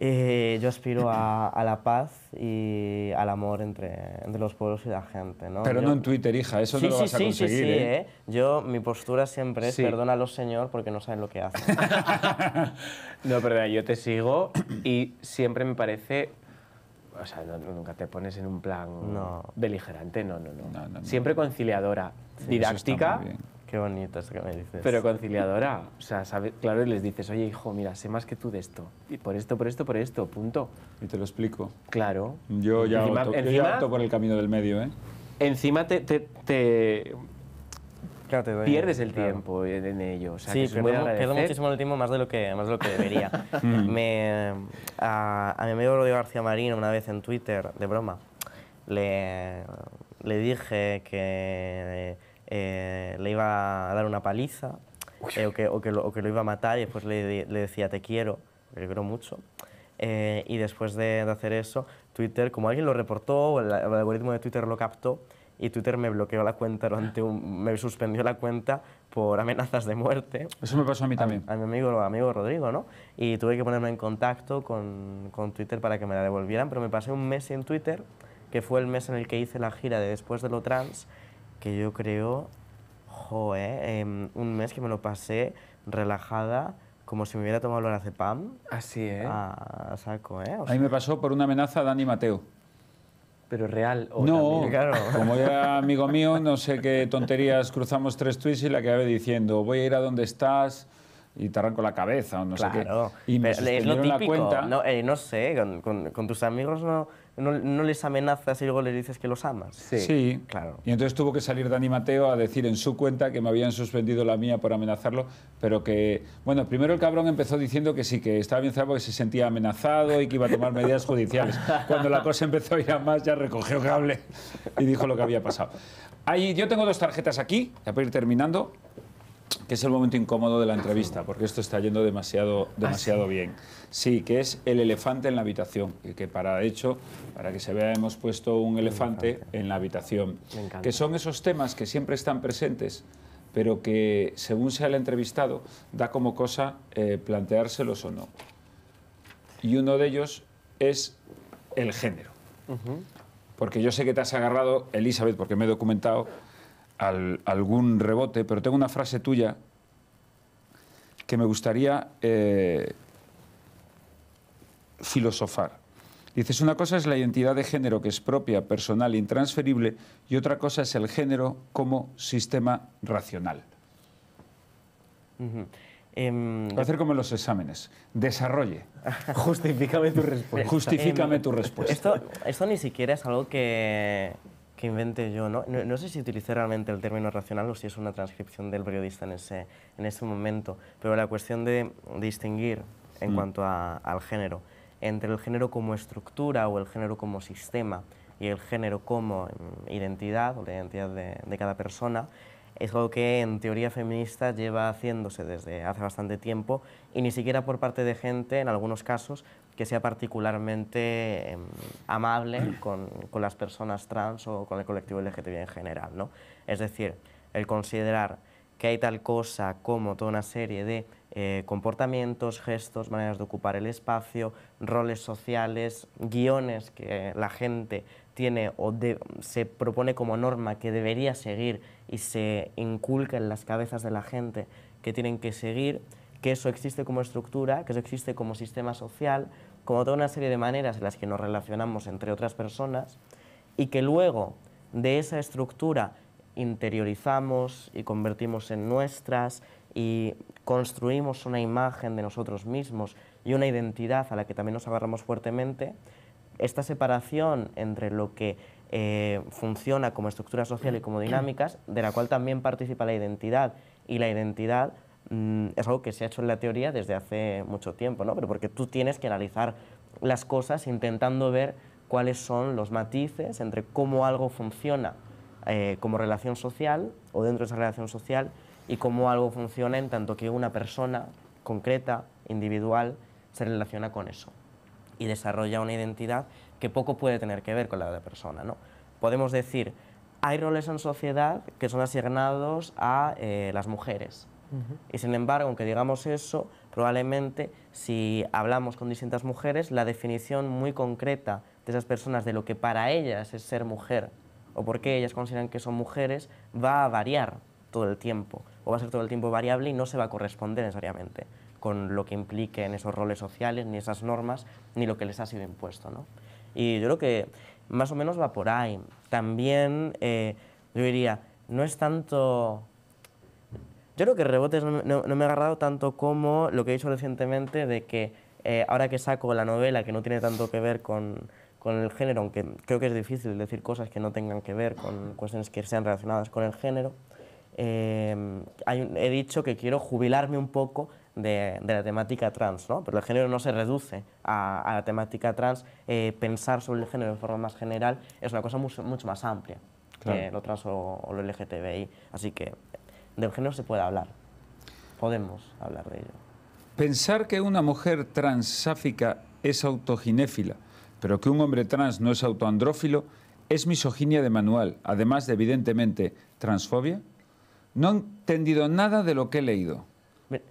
eh, yo aspiro a, la paz y al amor entre, los pueblos y la gente. ¿no? Pero no en Twitter, hija, eso no lo vas a sí, conseguir. Sí, sí, ¿eh? ¿eh? Yo, mi postura siempre es perdónalo, Señor, porque no saben lo que hacen. no, perdona, yo te sigo y siempre me parece o sea, nunca te pones en un plan beligerante, no, no, no. siempre conciliadora, didáctica Qué bonito que me dices. Pero conciliadora, o sea, claro, les dices, oye, hijo, mira, sé más que tú de esto, y por esto, por esto, por esto, punto. Y te lo explico. Claro. Yo ya, por el camino del medio, ¿eh? Encima te, pierdes el tiempo en, ello. sí, pierdo, muchísimo el tiempo más de lo que, de lo que debería. Mm. me, a, mi amigo Rodrigo García Marín, una vez en Twitter, de broma, le, le dije que eh, le iba a dar una paliza eh, o, que, o, que lo, iba a matar y después le, decía te quiero, le quiero mucho. Eh, y después de, hacer eso, Twitter, como alguien lo reportó, el, el, algoritmo de Twitter lo captó y Twitter me bloqueó la cuenta un, me suspendió la cuenta por amenazas de muerte. Eso me pasó a mí también. A, a mi amigo, amigo Rodrigo, ¿no? Y tuve que ponerme en contacto con, con Twitter para que me la devolvieran, pero me pasé un mes en Twitter, que fue el mes en el que hice la gira de Después de lo Trans, que yo creo, joe, eh, un mes que me lo pasé relajada, como si me hubiera tomado la cepam. Así, ¿eh? A, saco, ¿eh? a me pasó por una amenaza Dani Mateo. Pero real. O no, claro. como era amigo mío, no sé qué tonterías, cruzamos tres tweets y que acabé diciendo, voy a ir a donde estás y te arranco la cabeza o no sé qué. Y me es lo típico. La cuenta. No, eh, sé, con, con tus amigos no no, les amenazas y luego les dices que los amas. Sí. claro. Y entonces tuvo que salir Dani Mateo a decir en su cuenta que me habían suspendido la mía por amenazarlo, pero que, bueno, primero el cabrón empezó diciendo que sí, que estaba bien cerrado, que se sentía amenazado y que iba a tomar medidas judiciales. Cuando la cosa empezó a ir más, ya recogió cable y dijo lo que había pasado. Ahí, yo tengo dos tarjetas aquí, ya puedo ir terminando que es el momento incómodo de la entrevista, porque esto está yendo demasiado, ah, demasiado bien. Sí, que es el elefante en la habitación, y que para hecho, para que se vea, hemos puesto un elefante en la habitación, que son esos temas que siempre están presentes, pero que según sea el entrevistado, da como cosa eh, planteárselos o no. Y uno de ellos es el género. Porque yo sé que te has agarrado, Elizabeth, porque me he documentado, al, algún rebote, pero tengo una frase tuya que me gustaría eh, filosofar. Dices, una cosa es la identidad de género que es propia, personal, intransferible, y otra cosa es el género como sistema racional. Uh a hacer como en los exámenes. Desarrolle. Justifícame tu respuesta. Justifícame tu em, respuesta. esto ni siquiera es algo que, que invente yo, ¿no? ¿no? sé si utilicé realmente el término racional o si es una transcripción del periodista en ese, en ese momento, pero la cuestión de distinguir en mm. cuanto al género, entre el género como estructura o el género como sistema y el género como mm, identidad o la identidad de, de cada persona, es algo que en teoría feminista lleva haciéndose desde hace bastante tiempo y ni siquiera por parte de gente, en algunos casos, que sea particularmente em, amable con, las personas trans o con el colectivo LGTBI en general. ¿no? Es decir, el considerar que hay tal cosa como toda una serie de eh, comportamientos, gestos, maneras de ocupar el espacio, roles sociales, guiones que la gente tiene o se propone como norma que debería seguir y se inculca en las cabezas de la gente que tienen que seguir, que eso existe como estructura, que eso existe como sistema social, como toda una serie de maneras en las que nos relacionamos entre otras personas y que luego de esa estructura interiorizamos y convertimos en nuestras y construimos una imagen de nosotros mismos y una identidad a la que también nos agarramos fuertemente, esta separación entre lo que eh, funciona como estructura social y como dinámicas, de la cual también participa la identidad, y la identidad Mm, es algo que se ha hecho en la teoría desde hace mucho tiempo, ¿no? Pero porque tú tienes que analizar las cosas intentando ver cuáles son los matices entre cómo algo funciona eh, como relación social o dentro de esa relación social y cómo algo funciona en tanto que una persona concreta, individual, se relaciona con eso y desarrolla una identidad que poco puede tener que ver con la de la persona. ¿no? Podemos decir, hay roles en sociedad que son asignados a eh, las mujeres, y sin embargo, aunque digamos eso, probablemente si hablamos con distintas mujeres, la definición muy concreta de esas personas de lo que para ellas es ser mujer o por qué ellas consideran que son mujeres va a variar todo el tiempo o va a ser todo el tiempo variable y no se va a corresponder necesariamente con lo que impliquen esos roles sociales, ni esas normas, ni lo que les ha sido impuesto. ¿no? Y yo creo que más o menos va por ahí. También, eh, yo diría, no es tanto yo creo que rebotes no, no, me ha agarrado tanto como lo que he dicho recientemente de que eh, ahora que saco la novela que no tiene tanto que ver con, con el género, aunque creo que es difícil decir cosas que no tengan que ver con cuestiones que sean relacionadas con el género, eh, he dicho que quiero jubilarme un poco de, de, la temática trans, ¿no? pero el género no se reduce a, a la temática trans, eh, pensar sobre el género de forma más general es una cosa mucho, mucho más amplia que lo trans o, o, lo LGTBI, así que del género se puede hablar. Podemos hablar de ello. Pensar que una mujer transáfica es autoginéfila, pero que un hombre trans no es autoandrófilo, es misoginia de manual, además de evidentemente transfobia. No he entendido nada de lo que he leído.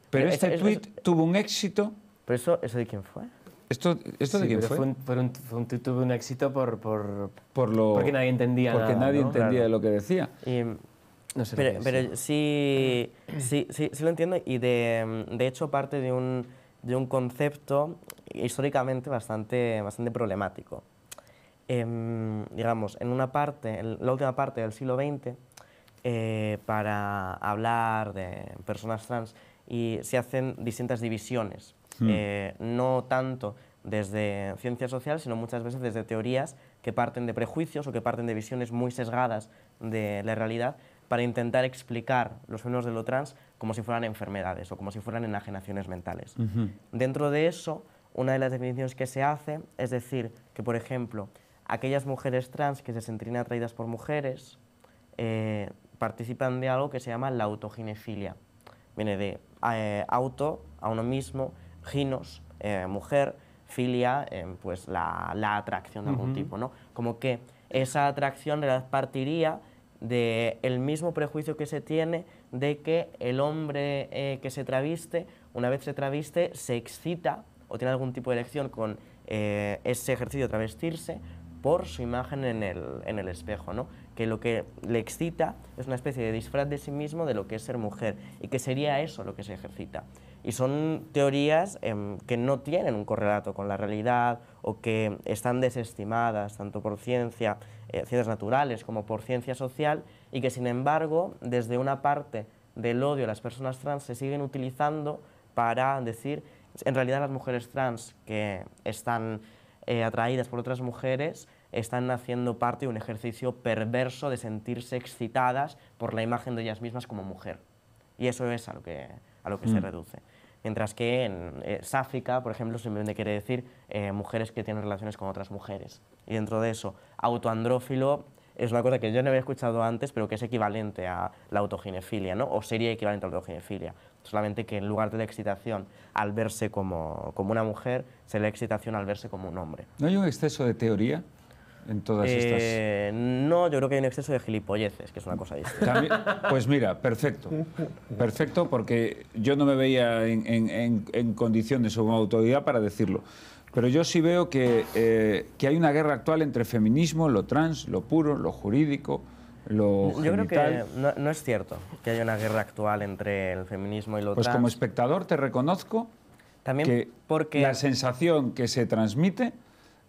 Pero, este tuit tuvo un éxito. ¿Pero eso, eso de quién fue? ¿Esto, esto de quién fue? Fue un, tuit, tuvo un éxito por, por, por lo, porque nadie entendía porque nada. nadie entendía de lo que decía. Y, pero, sí, sí, lo entiendo y de, mm, hecho parte de un, concepto históricamente bastante, bastante problemático. Em, digamos, en una parte, en la última parte del siglo XX, eh, para hablar de personas trans y se hacen distintas divisiones, hmm. eh, no tanto desde ciencias sociales, sino muchas veces desde teorías que parten de prejuicios o que parten de visiones muy sesgadas de la realidad para intentar explicar los fenómenos de lo trans como si fueran enfermedades o como si fueran enajenaciones mentales. Dentro de eso, una de las definiciones que se hace es decir que, por ejemplo, aquellas mujeres trans que se sentirían atraídas por mujeres eh, participan de algo que se llama la autoginefilia. Viene de eh, auto, a uno mismo, ginos, eh, mujer, filia, pues la, atracción de algún tipo, ¿no? Como que esa atracción partiría del mismo prejuicio que se tiene de que el hombre eh, que se traviste, una vez se traviste, se excita o tiene algún tipo de elección con eh, ese ejercicio de travestirse por su imagen en el, espejo, que lo que le excita es una especie de disfraz de sí mismo de lo que es ser mujer y que sería eso lo que se ejercita. Y son teorías em, que no tienen un correlato con la realidad o que están desestimadas tanto por ciencia eh, ciencias naturales como por ciencia social y que sin embargo desde una parte del odio a las personas trans se siguen utilizando para decir en realidad las mujeres trans que están eh, atraídas por otras mujeres están haciendo parte de un ejercicio perverso de sentirse excitadas por la imagen de ellas mismas como mujer. Y eso es a lo que, se mm. reduce mientras que en eh, sáfica, por ejemplo, simplemente quiere decir eh, mujeres que tienen relaciones con otras mujeres. Y dentro de eso, autoandrófilo es una cosa que yo no había escuchado antes, pero que es equivalente a la autoginefilia, ¿no? o sería equivalente a la autoginefilia. Solamente que en lugar de la excitación al verse como, como una mujer, se la excitación al verse como un hombre. ¿No hay un exceso de teoría? en todas estas? Eh, no, yo creo que hay un exceso de gilipolleces, que es una cosa distinta. Pues mira, perfecto. Perfecto, porque yo no me veía en, condición de condiciones o autoridad para decirlo. Pero yo sí veo eh, que, hay una guerra actual entre feminismo, lo trans, lo puro, lo jurídico, lo Yo creo que no, es cierto que haya una guerra actual entre el feminismo y lo trans. Pues como espectador te reconozco También que porque... la sensación que se transmite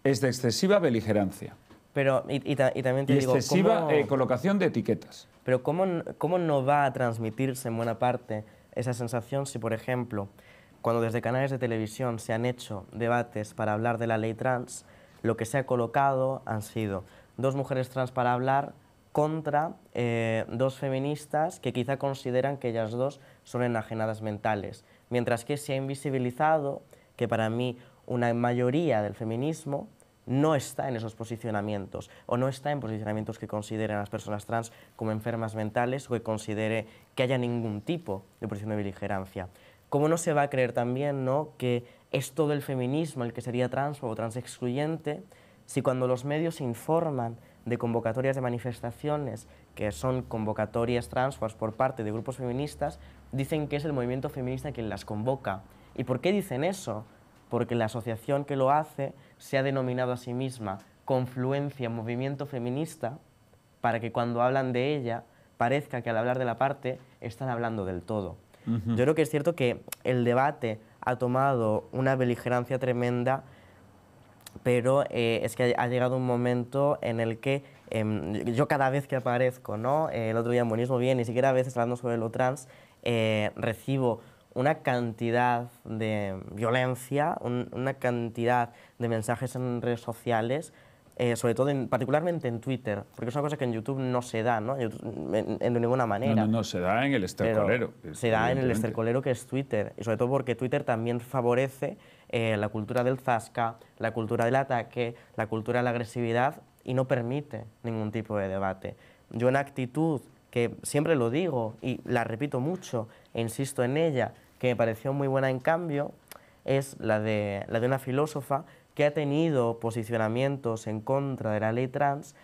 es de excesiva beligerancia. Pero, y, también te digo, excesiva eh, colocación de etiquetas. Pero ¿cómo, ¿cómo no va a transmitirse en buena parte esa sensación si, por ejemplo, cuando desde canales de televisión se han hecho debates para hablar de la ley trans, lo que se ha colocado han sido dos mujeres trans para hablar contra eh, dos feministas que quizá consideran que ellas dos son enajenadas mentales, mientras que se ha invisibilizado que para mí una mayoría del feminismo no está en esos posicionamientos o no está en posicionamientos que consideren a las personas trans como enfermas mentales o que considere que haya ningún tipo de posición de beligerancia. ¿Cómo no se va a creer también ¿no? que es todo el feminismo el que sería trans o trans excluyente si cuando los medios informan de convocatorias de manifestaciones que son convocatorias trans por parte de grupos feministas, dicen que es el movimiento feminista quien las convoca? ¿Y por qué dicen eso? porque la asociación que lo hace se ha denominado a sí misma Confluencia Movimiento Feminista, para que cuando hablan de ella parezca que al hablar de la parte están hablando del todo. Yo creo que es cierto que el debate ha tomado una beligerancia tremenda, pero eh, es que ha llegado un momento en el que em, yo cada vez que aparezco, ¿no? el otro día en Monismo Bien, ni siquiera a veces hablando sobre lo trans, eh, recibo una cantidad de violencia, una cantidad de mensajes en redes sociales, eh, sobre todo en, particularmente en Twitter, porque es una cosa que en YouTube no se da, ¿no? en, de ninguna manera. No, no, se da en el estercolero. Se da en el estercolero que es Twitter, y sobre todo porque Twitter también favorece eh, la cultura del zasca, la cultura del ataque, la cultura de la agresividad, y no permite ningún tipo de debate. Yo en actitud que siempre lo digo y la repito mucho, e insisto en ella, que me pareció muy buena en cambio, es la de, una filósofa que ha tenido posicionamientos en contra de la ley trans,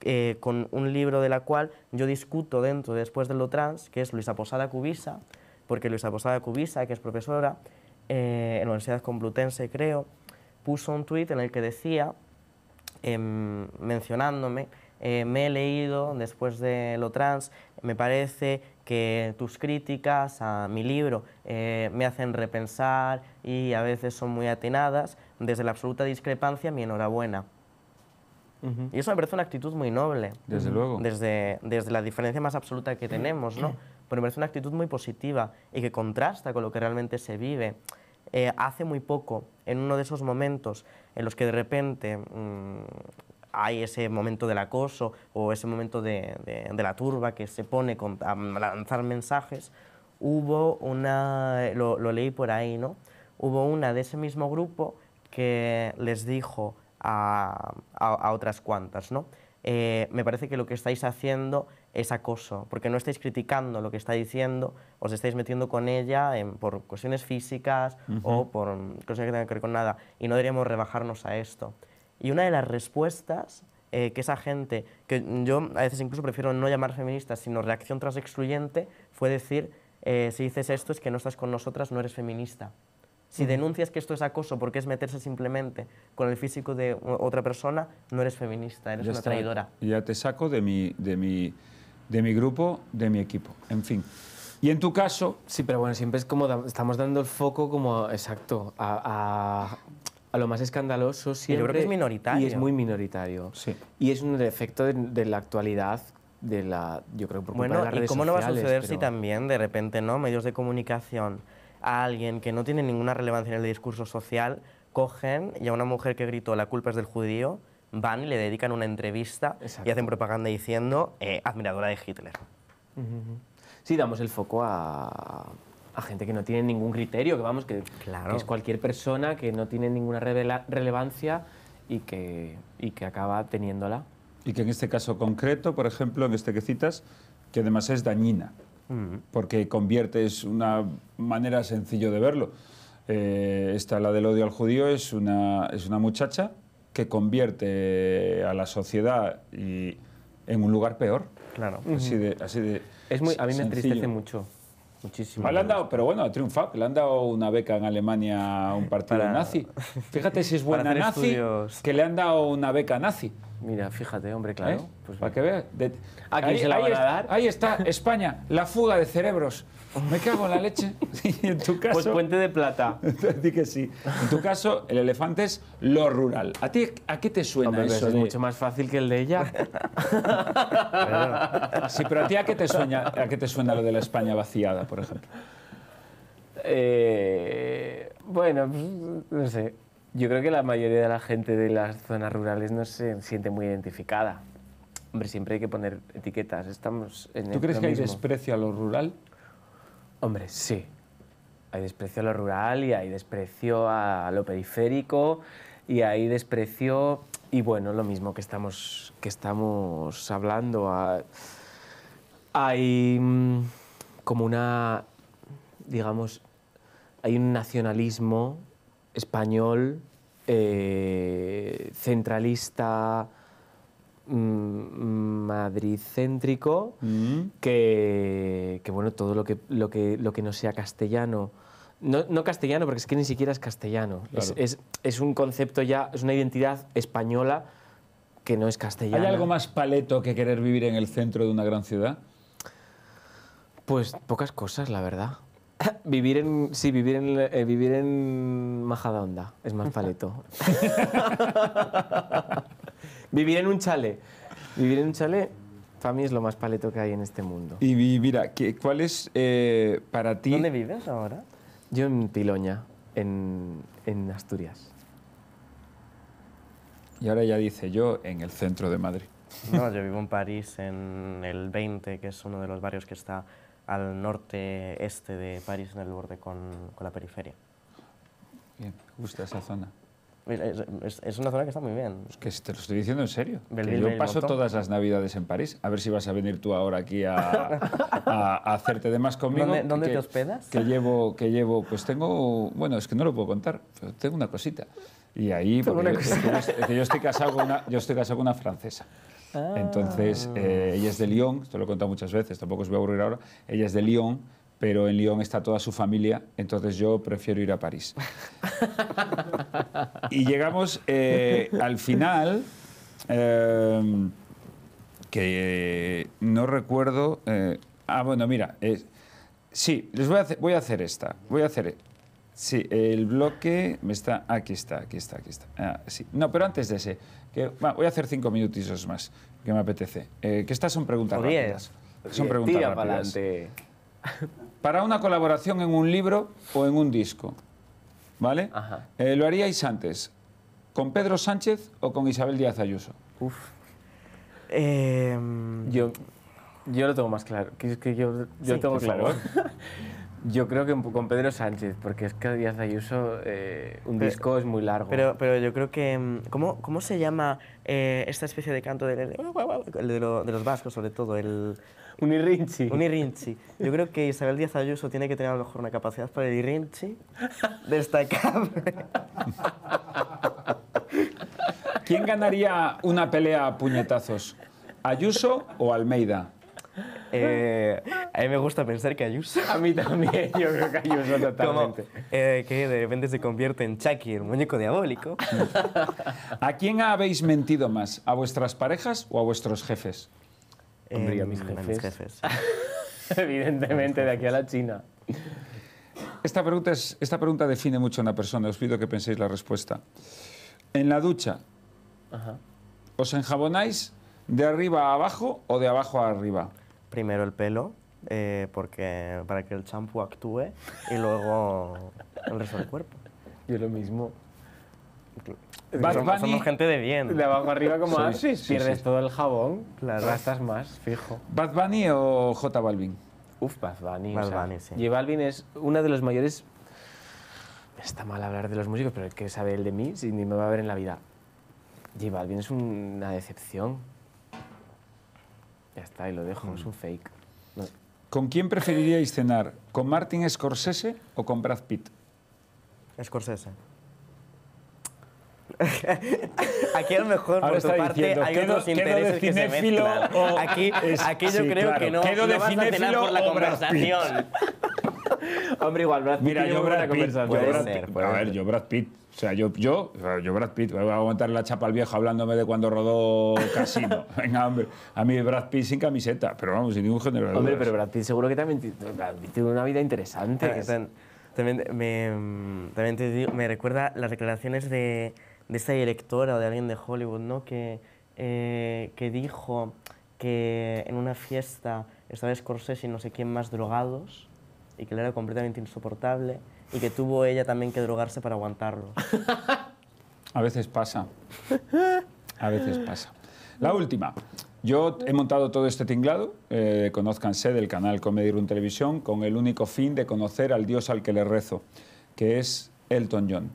eh, con un libro de la cual yo discuto dentro después de lo trans, que es Luisa Posada Cubisa, porque Luisa Posada Cubisa, que es profesora eh, en la Universidad Complutense, creo, puso un tuit en el que decía, em, mencionándome, eh, me he leído después de lo trans, me parece que tus críticas a mi libro eh, me hacen repensar y a veces son muy atinadas, desde la absoluta discrepancia, mi enhorabuena. Y eso me parece una actitud muy noble. Desde luego. Desde, desde la diferencia más absoluta que tenemos, ¿no? Pero me parece una actitud muy positiva y que contrasta con lo que realmente se vive. Eh, hace muy poco, en uno de esos momentos en los que de repente mm, hay ese momento del acoso o ese momento de, de, la turba que se pone a lanzar mensajes, hubo una, lo, leí por ahí, ¿no? Hubo una de ese mismo grupo que les dijo a, a, otras cuantas, ¿no? Eh, me parece que lo que estáis haciendo es acoso, porque no estáis criticando lo que está diciendo, os estáis metiendo con ella por cuestiones físicas o por mm, cosas que tengan que ver con nada, y no deberíamos rebajarnos a esto. Y una de las respuestas eh, que esa gente, que yo a veces incluso prefiero no llamar feminista, sino reacción trans excluyente, fue decir, eh, si dices esto es que no estás con nosotras, no eres feminista. Si denuncias que esto es acoso porque es meterse simplemente con el físico de otra persona, no eres feminista, eres una traidora. ya te saco de mi, de, mi, de mi grupo, de mi equipo, en fin. Y en tu caso... Sí, pero bueno, siempre es como estamos dando el foco como, exacto, a a lo más escandaloso siempre. Yo creo que es minoritario. Y es muy minoritario. Y es un defecto de, la actualidad de la, yo creo, por bueno, de ¿y cómo no va a suceder si también, de repente, ¿no? medios de comunicación a alguien que no tiene ninguna relevancia en el discurso social, cogen y a una mujer que gritó la culpa es del judío, van y le dedican una entrevista y hacen propaganda diciendo eh, admiradora de Hitler. Sí, damos el foco a, a gente que no tiene ningún criterio, que vamos, que, es cualquier persona que no tiene ninguna relevancia y que, y que acaba teniéndola. Y que en este caso concreto, por ejemplo, en este que citas, que además es dañina, mm. porque convierte, es una manera sencillo de verlo. Eh, esta, la del odio al judío, es una, es una muchacha que convierte a la sociedad y en un lugar peor. Claro. Así de, así de es muy, a mí me entristece mucho Muchísimo. han dado, pero bueno, ha triunfado. Le han dado una beca en Alemania a un partido nazi. Fíjate si es buena nazi que le han dado una beca nazi. Mira, fíjate, hombre, claro. ¿Eh? Pues Para que veas. Ahí, se la a dar? ahí, está, España, la fuga de cerebros. Me cago en la leche. en tu pues caso. Pues puente de plata. Así que sí. En tu caso, el elefante es lo rural. ¿A ti a qué te suena eso? Es mucho más fácil que el de ella. sí, pero a ti a qué te suena, a te suena lo de la España vaciada, por ejemplo. Eh, bueno, pues, no sé. Yo creo que la mayoría de la gente de las zonas rurales no se siente muy identificada. Hombre, siempre hay que poner etiquetas. Estamos en ¿Tú crees que hay desprecio a lo rural? Hombre, sí. Hay desprecio a lo rural y hay desprecio a lo periférico y hay desprecio y bueno, lo mismo que estamos que estamos hablando hay mm, como una digamos hay un nacionalismo español, eh, centralista, mm, madricéntrico, mm. que, bueno, todo lo que, lo que, lo que no sea castellano. No, castellano, porque es que ni siquiera es castellano. Es, es, un concepto ya, es una identidad española que no es castellana. ¿Hay algo más paleto que querer vivir en el centro de una gran ciudad? Pues pocas cosas, la verdad. Vivir en. Sí, vivir en, eh, vivir en Majadahonda es más paleto. vivir en un chale. Vivir en un chale para mí es lo más paleto que hay en este mundo. Y, mira, ¿cuál es eh, para ti. ¿Dónde vives ahora? Yo en Piloña, en, en Asturias. Y ahora ya dice yo en el centro de Madrid. No, yo vivo en París, en el 20, que es uno de los barrios que está al norte-este de París, en el borde con, con la periferia. Bien, gusta esa zona. Es, una zona que está muy bien. Es que te lo estoy diciendo en serio. yo paso todas las navidades en París. A ver si vas a venir tú ahora aquí a, hacerte de más conmigo. ¿Dónde, te hospedas? Que llevo, que llevo, pues tengo, bueno, es que no lo puedo contar, pero tengo una cosita. Y ahí, porque yo, estoy casado yo estoy casado con una francesa. Entonces, ah. eh, ella es de Lyon, esto lo he contado muchas veces, tampoco os voy a aburrir ahora, ella es de Lyon, pero en Lyon está toda su familia, entonces yo prefiero ir a París. y llegamos eh, al final, eh, que no recuerdo... ah, bueno, mira, sí, les voy a, hacer, voy a hacer esta, voy a hacer... Sí, el bloque me está... Aquí está, aquí está, aquí está. Ah, sí. No, pero antes de ese voy a hacer cinco minutitos más, que me apetece. Eh, que estas son preguntas Son preguntas Para, una colaboración en un libro o en un disco, ¿vale? Eh, ¿Lo haríais antes? ¿Con Pedro Sánchez o con Isabel Díaz Ayuso? Uf. Em, yo, yo lo tengo más claro. Que, yo, tengo claro. Yo creo que con Pedro Sánchez, porque es que Díaz Ayuso, eh, un disco es muy largo. Pero, yo creo que. Mm, ¿Cómo, se llama eh, esta especie de canto de, de, los vascos, sobre todo? El, un irrinchi. Un irrinchi. Yo creo que Isabel Díaz Ayuso tiene que tener a lo mejor una capacidad para el irrinchi destacable. ¿Quién ganaría una pelea a puñetazos? ¿Ayuso o Almeida? Eh, a mí me gusta pensar que Ayuso. A mí también, yo creo que Ayuso totalmente. Eh, que de repente se convierte en Chucky, el muñeco diabólico. ¿A quién habéis mentido más? ¿A vuestras parejas o a vuestros jefes? a eh, mis jefes. Evidentemente, de aquí a la China. Esta pregunta, define mucho a una persona. Os pido que penséis la respuesta. En la ducha, ¿os enjabonáis de arriba a abajo o de abajo a arriba? primero el pelo, eh, porque, para que el champú actúe, y luego el resto del cuerpo. Yo lo mismo. somos, gente de bien. De abajo arriba como si así, ah, pierdes todo el jabón, las rastas más, fijo. ¿Bad Bunny o J Balvin? Uf, Bad Bunny. J Balvin es uno de los mayores... Está mal hablar de los músicos, pero que sabe el de mí si ni me va a ver en la vida? J Balvin es una decepción. Ya está, y lo dejo, es un fake. ¿Con quién preferiríais cenar? ¿Con Martin Scorsese o con Brad Pitt? Scorsese. aquí a lo mejor por tu parte hay otros unos intereses que se mezclan. Aquí, yo creo que no, de cenar por la conversación. Hombre, igual Brad Pitt Mira, yo Brad Pitt, yo a ver, yo Brad Pitt. O sea, yo, yo, yo Brad Pitt, voy a aguantar la chapa al viejo hablándome de cuando rodó Casino. Venga, hombre, a mí Brad Pitt sin camiseta, pero vamos, sin ningún género. Hombre, pero Brad Pitt seguro que también tiene una vida interesante. también, me, también te digo, me recuerda las declaraciones de, de esta directora o de alguien de Hollywood, ¿no? Que, eh, que dijo que en una fiesta estaba Scorsese y no sé quién más drogados y que le era completamente insoportable y que tuvo ella también que drogarse para aguantarlo. A veces pasa. A veces pasa. La última. Yo he montado todo este tinglado, eh, conózcanse del canal Comedy Room Televisión, con el único fin de conocer al dios al que le rezo, que es Elton John.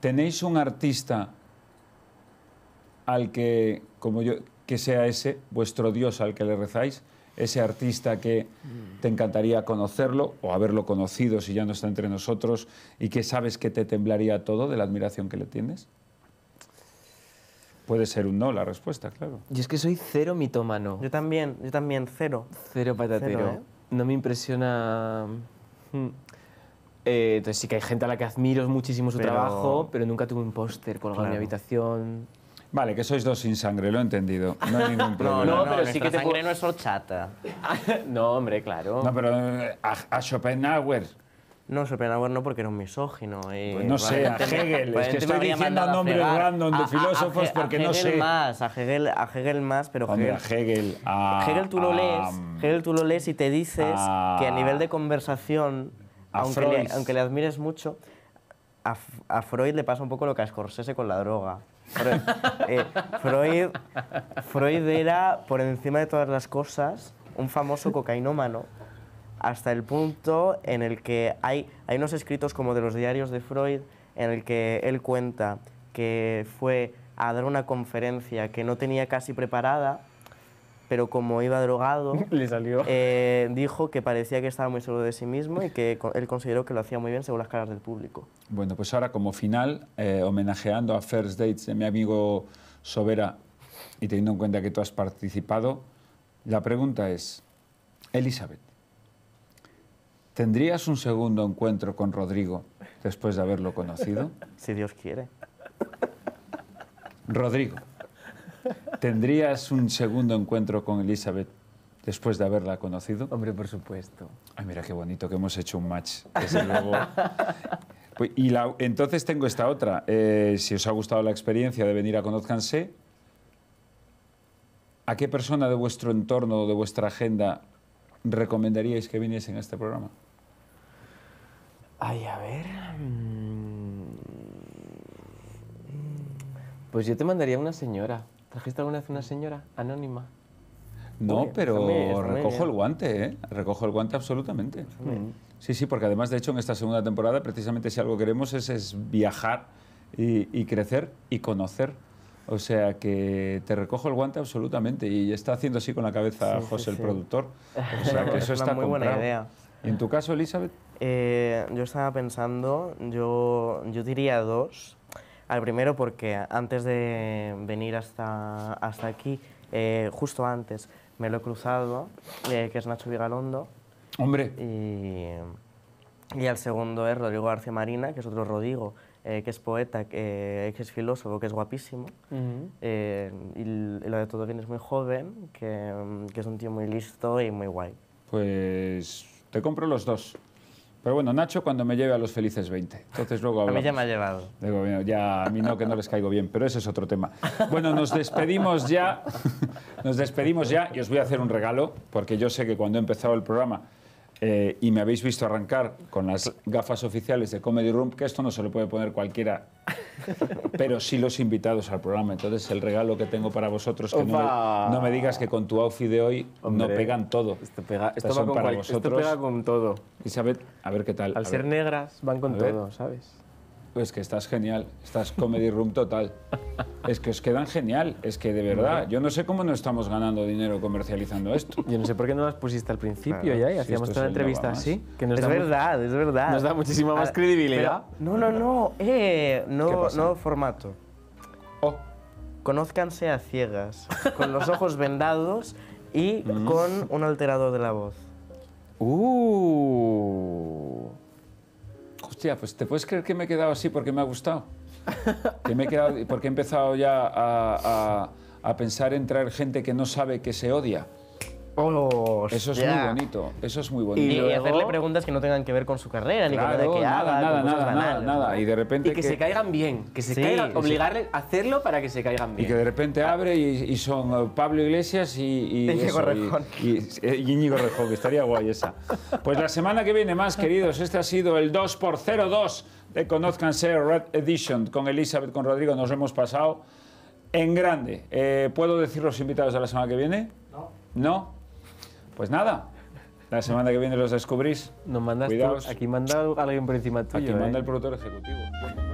¿Tenéis un artista al que, como yo, que sea ese, vuestro dios al que le rezáis? ese artista que mm. te encantaría conocerlo o haberlo conocido si ya no está entre nosotros y que sabes que te temblaría todo de la admiración que le tienes? Puede ser un no la respuesta, claro. y es que soy cero mitómano. Yo también, yo también, cero. Cero patatero. ¿eh? No me impresiona... Hmm. Eh, entonces sí que hay gente a la que admiro muchísimo su trabajo, pero nunca tuve un póster colgado en mi habitación. Vale, que sois dos sin sangre, lo he entendido. No hay ningún problema. No, no, no pero sí que te sangre no es horchata. no, hombre, claro. No, pero eh, a, Schopenhauer. No, Schopenhauer no, porque era un misógino. Eh, pues no sé, a Hegel. Es que estoy diciendo nombres random de filósofos porque no sé. a Hegel más, a Hegel más, pero Hombre, Hegel... A Hegel, Hegel tú lo lees, Hegel tú lo lees y te dices que a nivel de conversación, aunque aunque le admires mucho, a Freud le pasa un poco lo que a Scorsese con la droga. Eh, Freud. era, por encima de todas las cosas, un famoso cocainómano hasta el punto en el que hay, hay unos escritos como de los diarios de Freud en el que él cuenta que fue a dar una conferencia que no tenía casi preparada pero como iba drogado, Le salió. Eh, dijo que parecía que estaba muy solo de sí mismo y que él consideró que lo hacía muy bien según las caras del público. Bueno, pues ahora como final, eh, homenajeando a First Dates de mi amigo Sobera y teniendo en cuenta que tú has participado, la pregunta es, Elizabeth, ¿tendrías un segundo encuentro con Rodrigo después de haberlo conocido? Si Dios quiere. Rodrigo. ¿Tendrías un segundo encuentro con Elizabeth después de haberla conocido? Hombre, por supuesto. Ay, mira qué bonito que hemos hecho un match. Pues, y entonces tengo esta otra. Eh, si os ha gustado la experiencia de venir a Conozcanse, ¿a qué persona de vuestro entorno o de vuestra agenda recomendaríais que viniesen a este programa? Ay, a ver. Mm, mm, pues yo te mandaría una señora. ¿Trajiste alguna vez una señora anónima? No, pero recojo el guante, ¿eh? Recojo el guante absolutamente. Mm. Sí, sí, porque además, de hecho, en esta segunda temporada, precisamente si algo queremos es, viajar y, crecer y conocer. O sea que te recojo el guante absolutamente y está haciendo así con la cabeza José, el productor. O sea que eso es está muy buena idea. en tu caso, Elizabeth? Eh, yo estaba pensando, yo, yo diría dos, al primero porque antes de venir hasta, hasta aquí, eh, justo antes, me lo he cruzado, eh, que es Nacho Vigalondo. Hombre. Y, al segundo es Rodrigo García Marina, que es otro Rodrigo, eh, que es poeta, que, es filósofo, que es guapísimo. y, lo de todo bien es muy joven, que, que, es un tío muy listo y muy guay. Pues te compro los dos. Pero bueno, Nacho cuando me lleve a los felices 20. Entonces luego A mí ya me ha llevado. ya a mí no, que no les caigo bien, pero ese es otro tema. Bueno, nos despedimos ya. Nos despedimos ya y os voy a hacer un regalo, porque yo sé que cuando he empezado el programa eh, y me habéis visto arrancar con las gafas oficiales de Comedy Room, que esto no se lo puede poner cualquiera, pero sí los invitados al programa. Entonces, el regalo que tengo para vosotros, que no me, digas que con tu outfit de hoy no pegan todo. Esto pega, esto va con para vosotros. Esto pega con todo. Isabel, a ver qué tal. Al ser negras, van con todo, ¿sabes? es que estás genial, estás comedy room total. Es que os quedan genial, es que de verdad, yo no sé cómo no estamos ganando dinero comercializando esto. Yo no sé por qué no las pusiste al principio ya y hacíamos toda la entrevista así. Que es verdad, es verdad. Nos da muchísima más ah, credibilidad. no, no, no, eh, no, no formato. Oh. Conózcanse a ciegas, con los ojos vendados y mm. con un alterador de la voz. Uh hostia, pues te puedes creer que me he quedado así porque me ha gustado. que me he quedado, porque he empezado ya a, a pensar en traer gente que no sabe que se odia eso es muy bonito, eso es muy bonito. Y, hacerle preguntas que no tengan que ver con su carrera, ni nada nada, nada, Y de repente... que, se caigan bien, que se caigan, obligarle a hacerlo para que se caigan bien. Y que de repente ah. abre y, son eh, Pablo Iglesias y... y Íñigo Y, que estaría guay esa. Pues la semana que viene más, queridos, este ha sido el 2x02 de Conozcanse Red Edition con Elizabeth, con Rodrigo, nos hemos pasado en grande. Eh, ¿Puedo decir los invitados de la semana que viene? No. ¿No? Pues nada, la semana que viene los descubrís. Nos mandas Cuidaos. Tú, aquí manda alguien por encima tuyo. Aquí manda ¿eh? el productor ejecutivo.